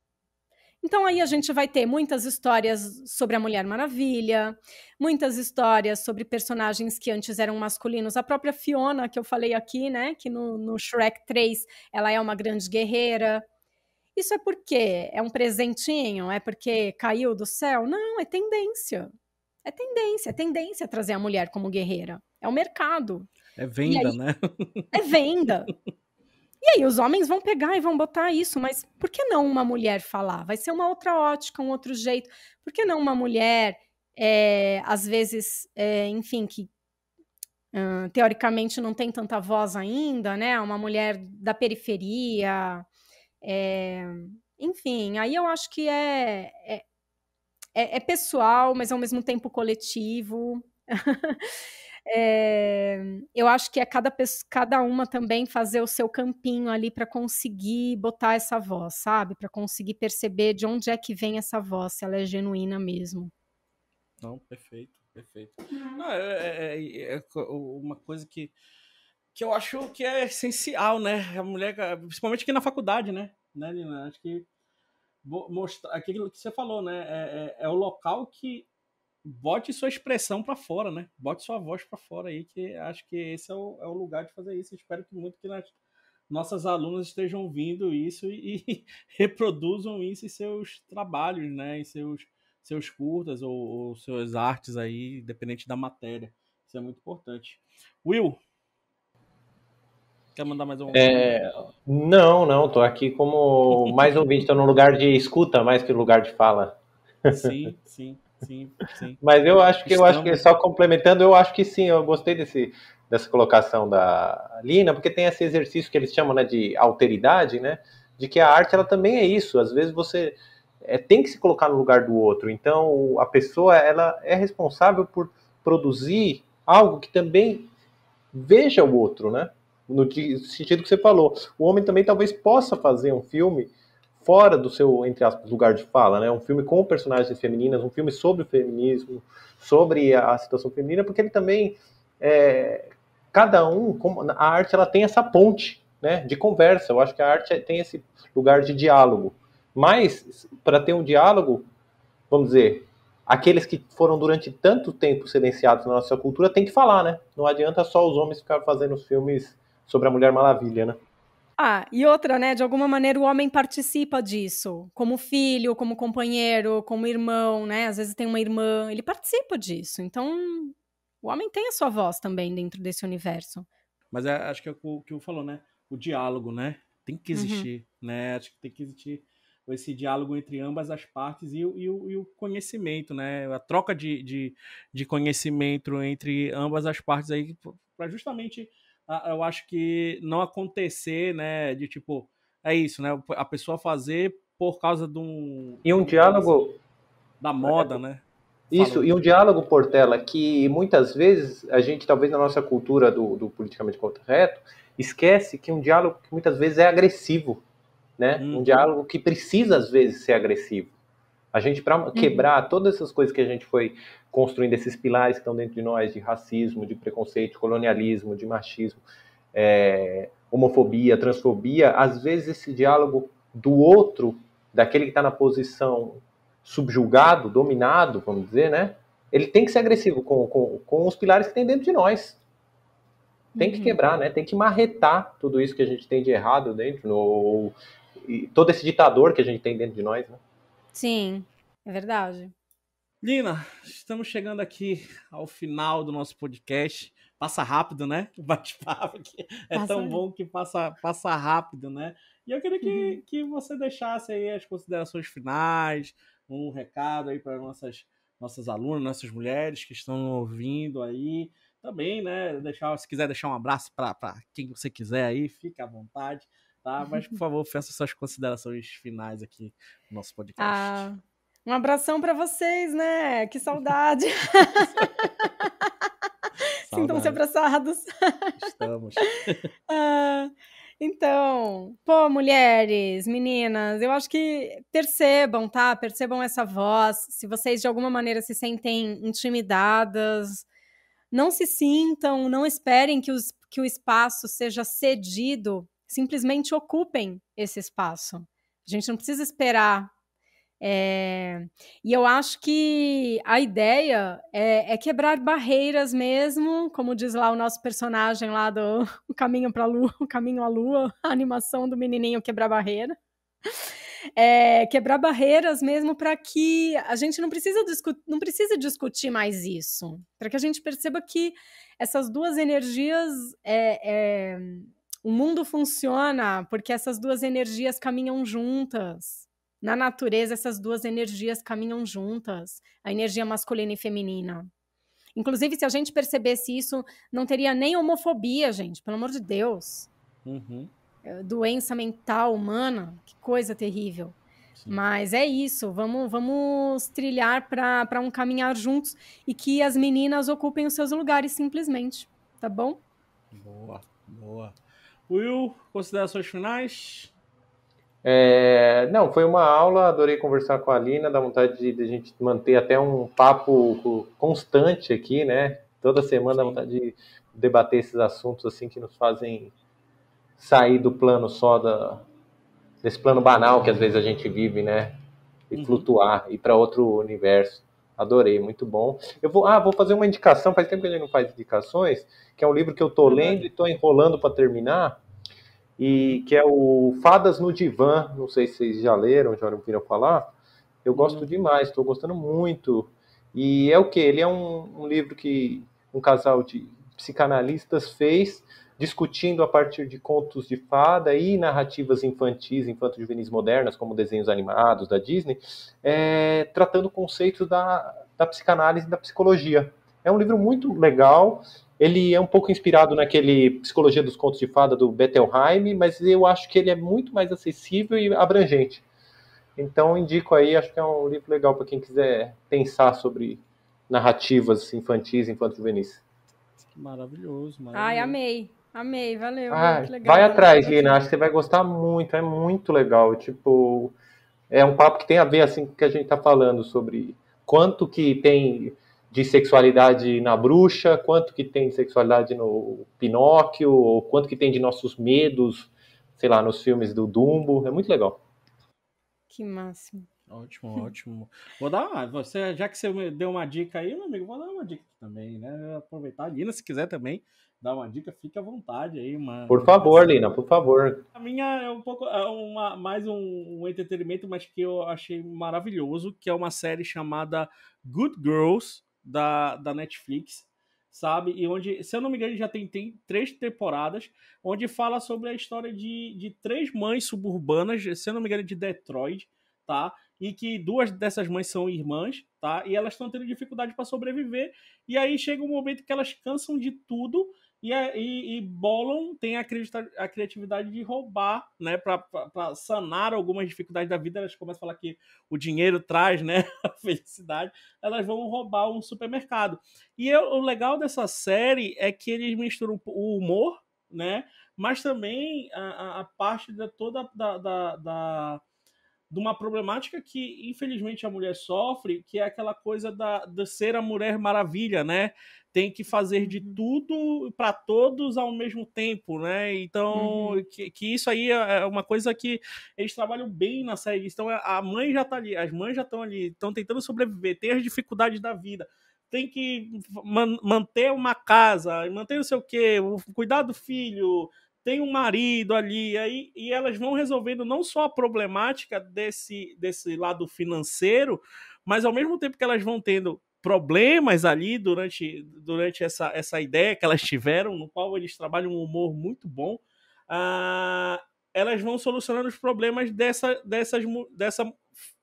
Então aí a gente vai ter muitas histórias sobre a Mulher Maravilha, muitas histórias sobre personagens que antes eram masculinos. A própria Fiona, que eu falei aqui, né? Que no, no Shrek 3 ela é uma grande guerreira. Isso é porque é um presentinho? É porque caiu do céu? Não, é tendência. É tendência, é tendência trazer a mulher como guerreira. É o mercado. É venda, aí, né? É venda. E aí os homens vão pegar e vão botar isso, mas por que não uma mulher falar? Vai ser uma outra ótica, um outro jeito. Por que não uma mulher, é, às vezes, é, enfim, que teoricamente não tem tanta voz ainda, né? Uma mulher da periferia, é, enfim, aí eu acho que é, é, é, pessoal, mas ao mesmo tempo coletivo. é, eu acho que é cada, cada uma também fazer o seu campinho ali para conseguir botar essa voz, sabe? Para conseguir perceber de onde é que vem essa voz, se ela é genuína mesmo. Não, perfeito, perfeito. Não, é, é, é, uma coisa que que eu acho que é essencial, né? A mulher, principalmente aqui na faculdade, né? Né, Acho que mostrar aquilo que você falou, né? É, é, é o local que bote sua expressão para fora, né? Bote sua voz para fora aí, que acho que esse é o, é o lugar de fazer isso. espero que muito que nós, nossas alunas estejam ouvindo isso e, e, reproduzam isso em seus trabalhos, né? Em seus, seus curtas ou, ou suas artes aí, dependente da matéria. Isso é muito importante. Will, Quer mandar mais um? É, não, não, tô aqui como mais um vídeo, tô no lugar de escuta mais que lugar de fala. Sim, sim, sim, sim. Mas eu acho que eu acho que só complementando, eu acho que sim, eu gostei desse dessa colocação da Lina, porque tem esse exercício que eles chamam né, de alteridade, né? De que a arte ela também é isso. Às vezes você é, tem que se colocar no lugar do outro. Então a pessoa ela é responsável por produzir algo que também veja o outro, né? no sentido que você falou. O homem também talvez possa fazer um filme fora do seu, entre aspas, lugar de fala, né? Um filme com personagens femininas, um filme sobre o feminismo, sobre a, situação feminina, porque ele também, é, cada um, a arte ela tem essa ponte, né? De conversa. Eu acho que a arte tem esse lugar de diálogo. Mas, para ter um diálogo, vamos dizer, aqueles que foram durante tanto tempo silenciados na nossa cultura têm que falar, né? Não adianta só os homens ficar fazendo os filmes sobre a Mulher Maravilha, né? Ah, e outra, né? De alguma maneira o homem participa disso, como filho, como companheiro, como irmão, né? Às vezes tem uma irmã, ele participa disso. Então, o homem tem a sua voz também dentro desse universo. Mas é, acho que é o que eu falou, né? O diálogo, né? Tem que uhum. existir, uhum. né? Acho que tem que existir esse diálogo entre ambas as partes e, e, e, o, conhecimento, né? A troca de, de, de conhecimento entre ambas as partes aí para justamente eu acho que não acontecer, né, de tipo, é isso, né, a pessoa fazer por causa de um... E um diálogo... Da moda, né? Isso, e um diálogo, Portela, que muitas vezes a gente, talvez na nossa cultura do, do politicamente correto, esquece que um diálogo que muitas vezes é agressivo, né? Hum. Um uhum. diálogo que precisa, às vezes, ser agressivo. A gente, para uhum. quebrar todas essas coisas que a gente foi construindo, esses pilares que estão dentro de nós, de racismo, de preconceito, de colonialismo, de machismo, é, homofobia, transfobia, às vezes esse diálogo do outro, daquele que está na posição subjugado, dominado, vamos dizer, né? Ele tem que ser agressivo com, com, com os pilares que tem dentro de nós. Tem que uhum. quebrar, né? Tem que marretar tudo isso que a gente tem de errado dentro, todo esse ditador que a gente tem dentro de nós, né? Sim, é verdade. Lina, estamos chegando aqui ao final do nosso podcast. Passa rápido, né? O bate-papo é passa. tão bom que passa, passa rápido, né? E eu queria que, uhum. que você deixasse aí as considerações finais, um recado aí para nossas nossas alunas, nossas mulheres que estão ouvindo aí. Também, né? Deixar, se quiser deixar um abraço para quem você quiser aí, fica à vontade. Tá? Mas, por favor, faça suas considerações finais aqui no nosso podcast. Ah, um abração para vocês, né? Que saudade! Sintam-se abraçados. Estamos. ah, então, pô, mulheres, meninas, eu acho que percebam, tá? Percebam essa voz. Se vocês de alguma maneira se sentem intimidadas, não se sintam, não esperem que, os, que o espaço seja cedido simplesmente ocupem esse espaço. A gente não precisa esperar. É... E eu acho que a ideia é, é, quebrar barreiras mesmo, como diz lá o nosso personagem lá do o Caminho para a Lua, o Caminho à Lua, a animação do menininho quebrar barreira. É, quebrar barreiras mesmo para que a gente não precisa, não precisa discutir mais isso, para que a gente perceba que essas duas energias é, é, o mundo funciona porque essas duas energias caminham juntas. Na natureza, essas duas energias caminham juntas, a energia masculina e feminina. Inclusive, se a gente percebesse isso, não teria nem homofobia, gente, pelo amor de Deus. Uhum. É, doença mental humana, que coisa terrível. Sim. Mas é isso, vamos, vamos trilhar para um caminhar juntos e que as meninas ocupem os seus lugares simplesmente, tá bom? Boa, boa. Will, considerações finais? É, não, foi uma aula, adorei conversar com a Alina, dá vontade de, de, a gente manter até um papo constante aqui, né? Toda semana dá vontade de debater esses assuntos assim que nos fazem sair do plano só da, desse plano banal que às vezes a gente vive, né? E uhum. flutuar, ir para outro universo. Adorei, muito bom. Eu vou, ah, vou fazer uma indicação, faz tempo que a gente não faz indicações, que é um livro que eu estou uhum. lendo e estou enrolando para terminar, e que é o Fadas no Divã, não sei se vocês já leram, já ouviram falar. Eu gosto uhum. demais, estou gostando muito. E é o que? Ele é um, um livro que um casal de psicanalistas fez discutindo a partir de contos de fada e narrativas infantis, infanto-juvenis modernas, como desenhos animados da Disney, é, tratando conceitos da, da psicanálise e da psicologia. É um livro muito legal, ele é um pouco inspirado naquele Psicologia dos Contos de Fada do Bettelheim, mas eu acho que ele é muito mais acessível e abrangente. Então indico aí, acho que é um livro legal para quem quiser pensar sobre narrativas infantis, infanto juvenis. Maravilhoso, maravilhoso. Ai, amei. Amei, valeu. Ah, vai atrás, Lina, acho que você vai gostar muito, é muito legal. Tipo, é um papo que tem a ver assim com o que a gente está falando sobre quanto que tem de sexualidade na bruxa, quanto que tem de sexualidade no Pinóquio, ou quanto que tem de nossos medos, sei lá, nos filmes do Dumbo. É muito legal. Que máximo. Ótimo, ótimo. Vou dar uma. Você, já que você deu uma dica aí, meu amigo, vou dar uma dica também, né? Aproveitar a Lina, se quiser também dar uma dica, fique à vontade aí, mano. Por favor, Lina, por favor. A minha é um pouco é uma, mais um, um, entretenimento, mas que eu achei maravilhoso, que é uma série chamada Good Girls, da, da Netflix, sabe? E onde, se eu não me engano, já tem, tem três temporadas, onde fala sobre a história de, de três mães suburbanas, se eu não me engano, de Detroit, tá? E que duas dessas mães são irmãs, tá? E elas estão tendo dificuldade para sobreviver. E aí chega um momento que elas cansam de tudo e, é, e, e Bolon tem a, a, criatividade de roubar, né? Para sanar algumas dificuldades da vida. Elas começam a falar que o dinheiro traz, né? A felicidade. Elas vão roubar um supermercado. E eu, o legal dessa série é que eles misturam o humor, né? Mas também a, a parte de toda da, da, da de uma problemática que, infelizmente, a mulher sofre, que é aquela coisa da, de ser a mulher maravilha, né? Tem que fazer de uhum. tudo para todos ao mesmo tempo, né? Então, uhum. que, que, isso aí é, é uma coisa que eles trabalham bem na série. Então, é, a mãe já tá ali, as mães já estão ali, estão tentando sobreviver, tem as dificuldades da vida tem que manter uma casa, manter não sei o quê, cuidar do filho, tem um marido ali, aí, e elas vão resolvendo não só a problemática desse, desse lado financeiro, mas ao mesmo tempo que elas vão tendo problemas ali durante, durante essa, essa ideia que elas tiveram, no qual eles trabalham um humor muito bom, ah, elas vão solucionando os problemas dessa, dessas, dessa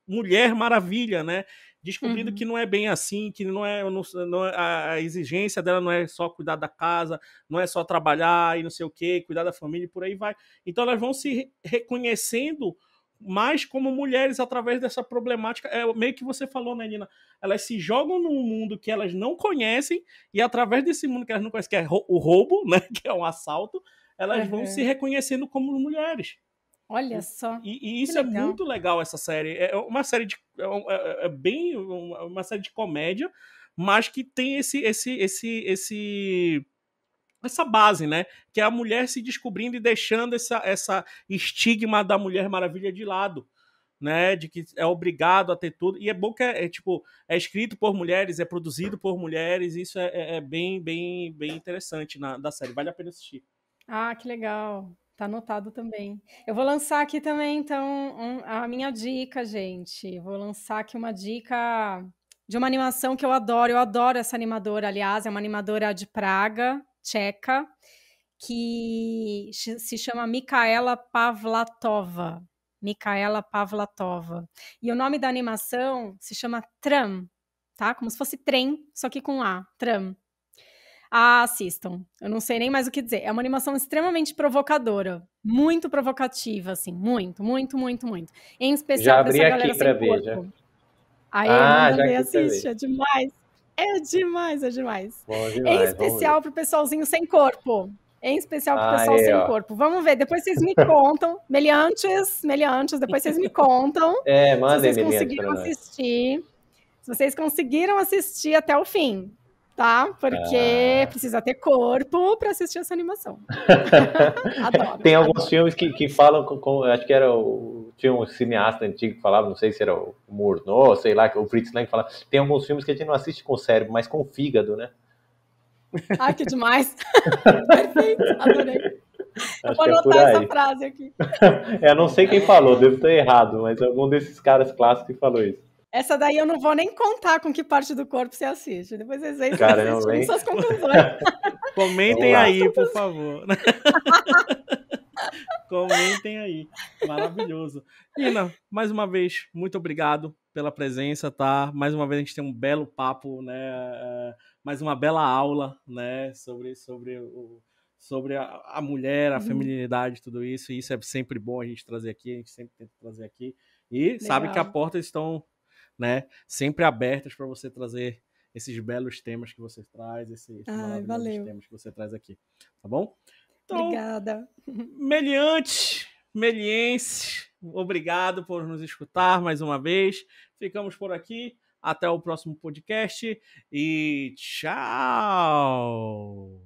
Mulher Maravilha, né? descobrindo uhum. que não é bem assim, que não é, não, não, é, a, exigência dela não é só cuidar da casa, não é só trabalhar e não sei o que, cuidar da família e por aí vai. Então elas vão se reconhecendo mais como mulheres através dessa problemática. É meio que você falou, né, Nina? Elas se jogam num mundo que elas não conhecem e através desse mundo que elas não conhecem, que é o roubo, né, que é um assalto, elas uhum. vão se reconhecendo como mulheres. Olha só. E, e isso é muito legal essa série. É, é uma série de é, é, é bem uma série de comédia, mas que tem esse esse esse esse essa base, né? Que é a mulher se descobrindo e deixando essa, essa estigma da Mulher Maravilha de lado, né? De que é obrigado a ter tudo. E é bom que é, é tipo, é escrito por mulheres, é produzido por mulheres, isso é, é, é, bem, bem, bem interessante na, da série. Vale a pena assistir. Ah, que legal. Tá anotado também. Eu vou lançar aqui também, então, um, a minha dica, gente. Vou lançar aqui uma dica de uma animação que eu adoro. Eu adoro essa animadora, aliás, é uma animadora de Praga, tcheca, que se chama Micaela Pavlatova. Micaela Pavlatova. E o nome da animação se chama Tram, tá? Como se fosse trem, só que com A, Tram. Ah, assistam. Eu não sei nem mais o que dizer. É uma animação extremamente provocadora, muito provocativa, assim, muito, muito, muito, muito. Em especial para essa galera sem ver, corpo. Já. Aí ah, já assiste, é demais. É demais, é demais. Bom, demais em especial para o pessoalzinho sem corpo. Em especial para o ah, pessoal é, sem ó. corpo. Vamos ver, depois vocês me contam. meliantes, meliantes, depois vocês me contam. É, mandem se vocês conseguiram assistir. Se vocês conseguiram assistir até o fim tá? Porque ah. precisa ter corpo para assistir essa animação. adoro, Tem alguns adoro. filmes que, que falam com, com, Acho que era o. Tinha um cineasta antigo que falava, não sei se era o Murnau, sei lá, o Fritz Lang falava. Tem alguns filmes que a gente não assiste com o cérebro, mas com o fígado, né? Ai, que demais! Perfeito, adorei. Acho Eu vou é anotar é essa frase aqui. É, eu não sei quem falou, devo estar errado, mas algum desses caras clássicos falou isso. Essa daí eu não vou nem contar com que parte do corpo você assiste. Depois vocês veem suas conclusões. Comentem aí, por favor. Comentem aí. Maravilhoso. Ina, mais uma vez, muito obrigado pela presença, tá? Mais uma vez a gente tem um belo papo, né? É, mais uma bela aula, né? Sobre, sobre o sobre a, a, mulher, a uhum. feminilidade, tudo isso. E isso é sempre bom a gente trazer aqui, a gente sempre tenta trazer aqui. E Legal. sabe que a porta estão né? Sempre abertas para você trazer esses belos temas que você traz, esses Ai, maravilhosos temas que você traz aqui, tá bom? Então, Obrigada. Meliante, Meliense, obrigado por nos escutar mais uma vez. Ficamos por aqui. Até o próximo podcast e tchau!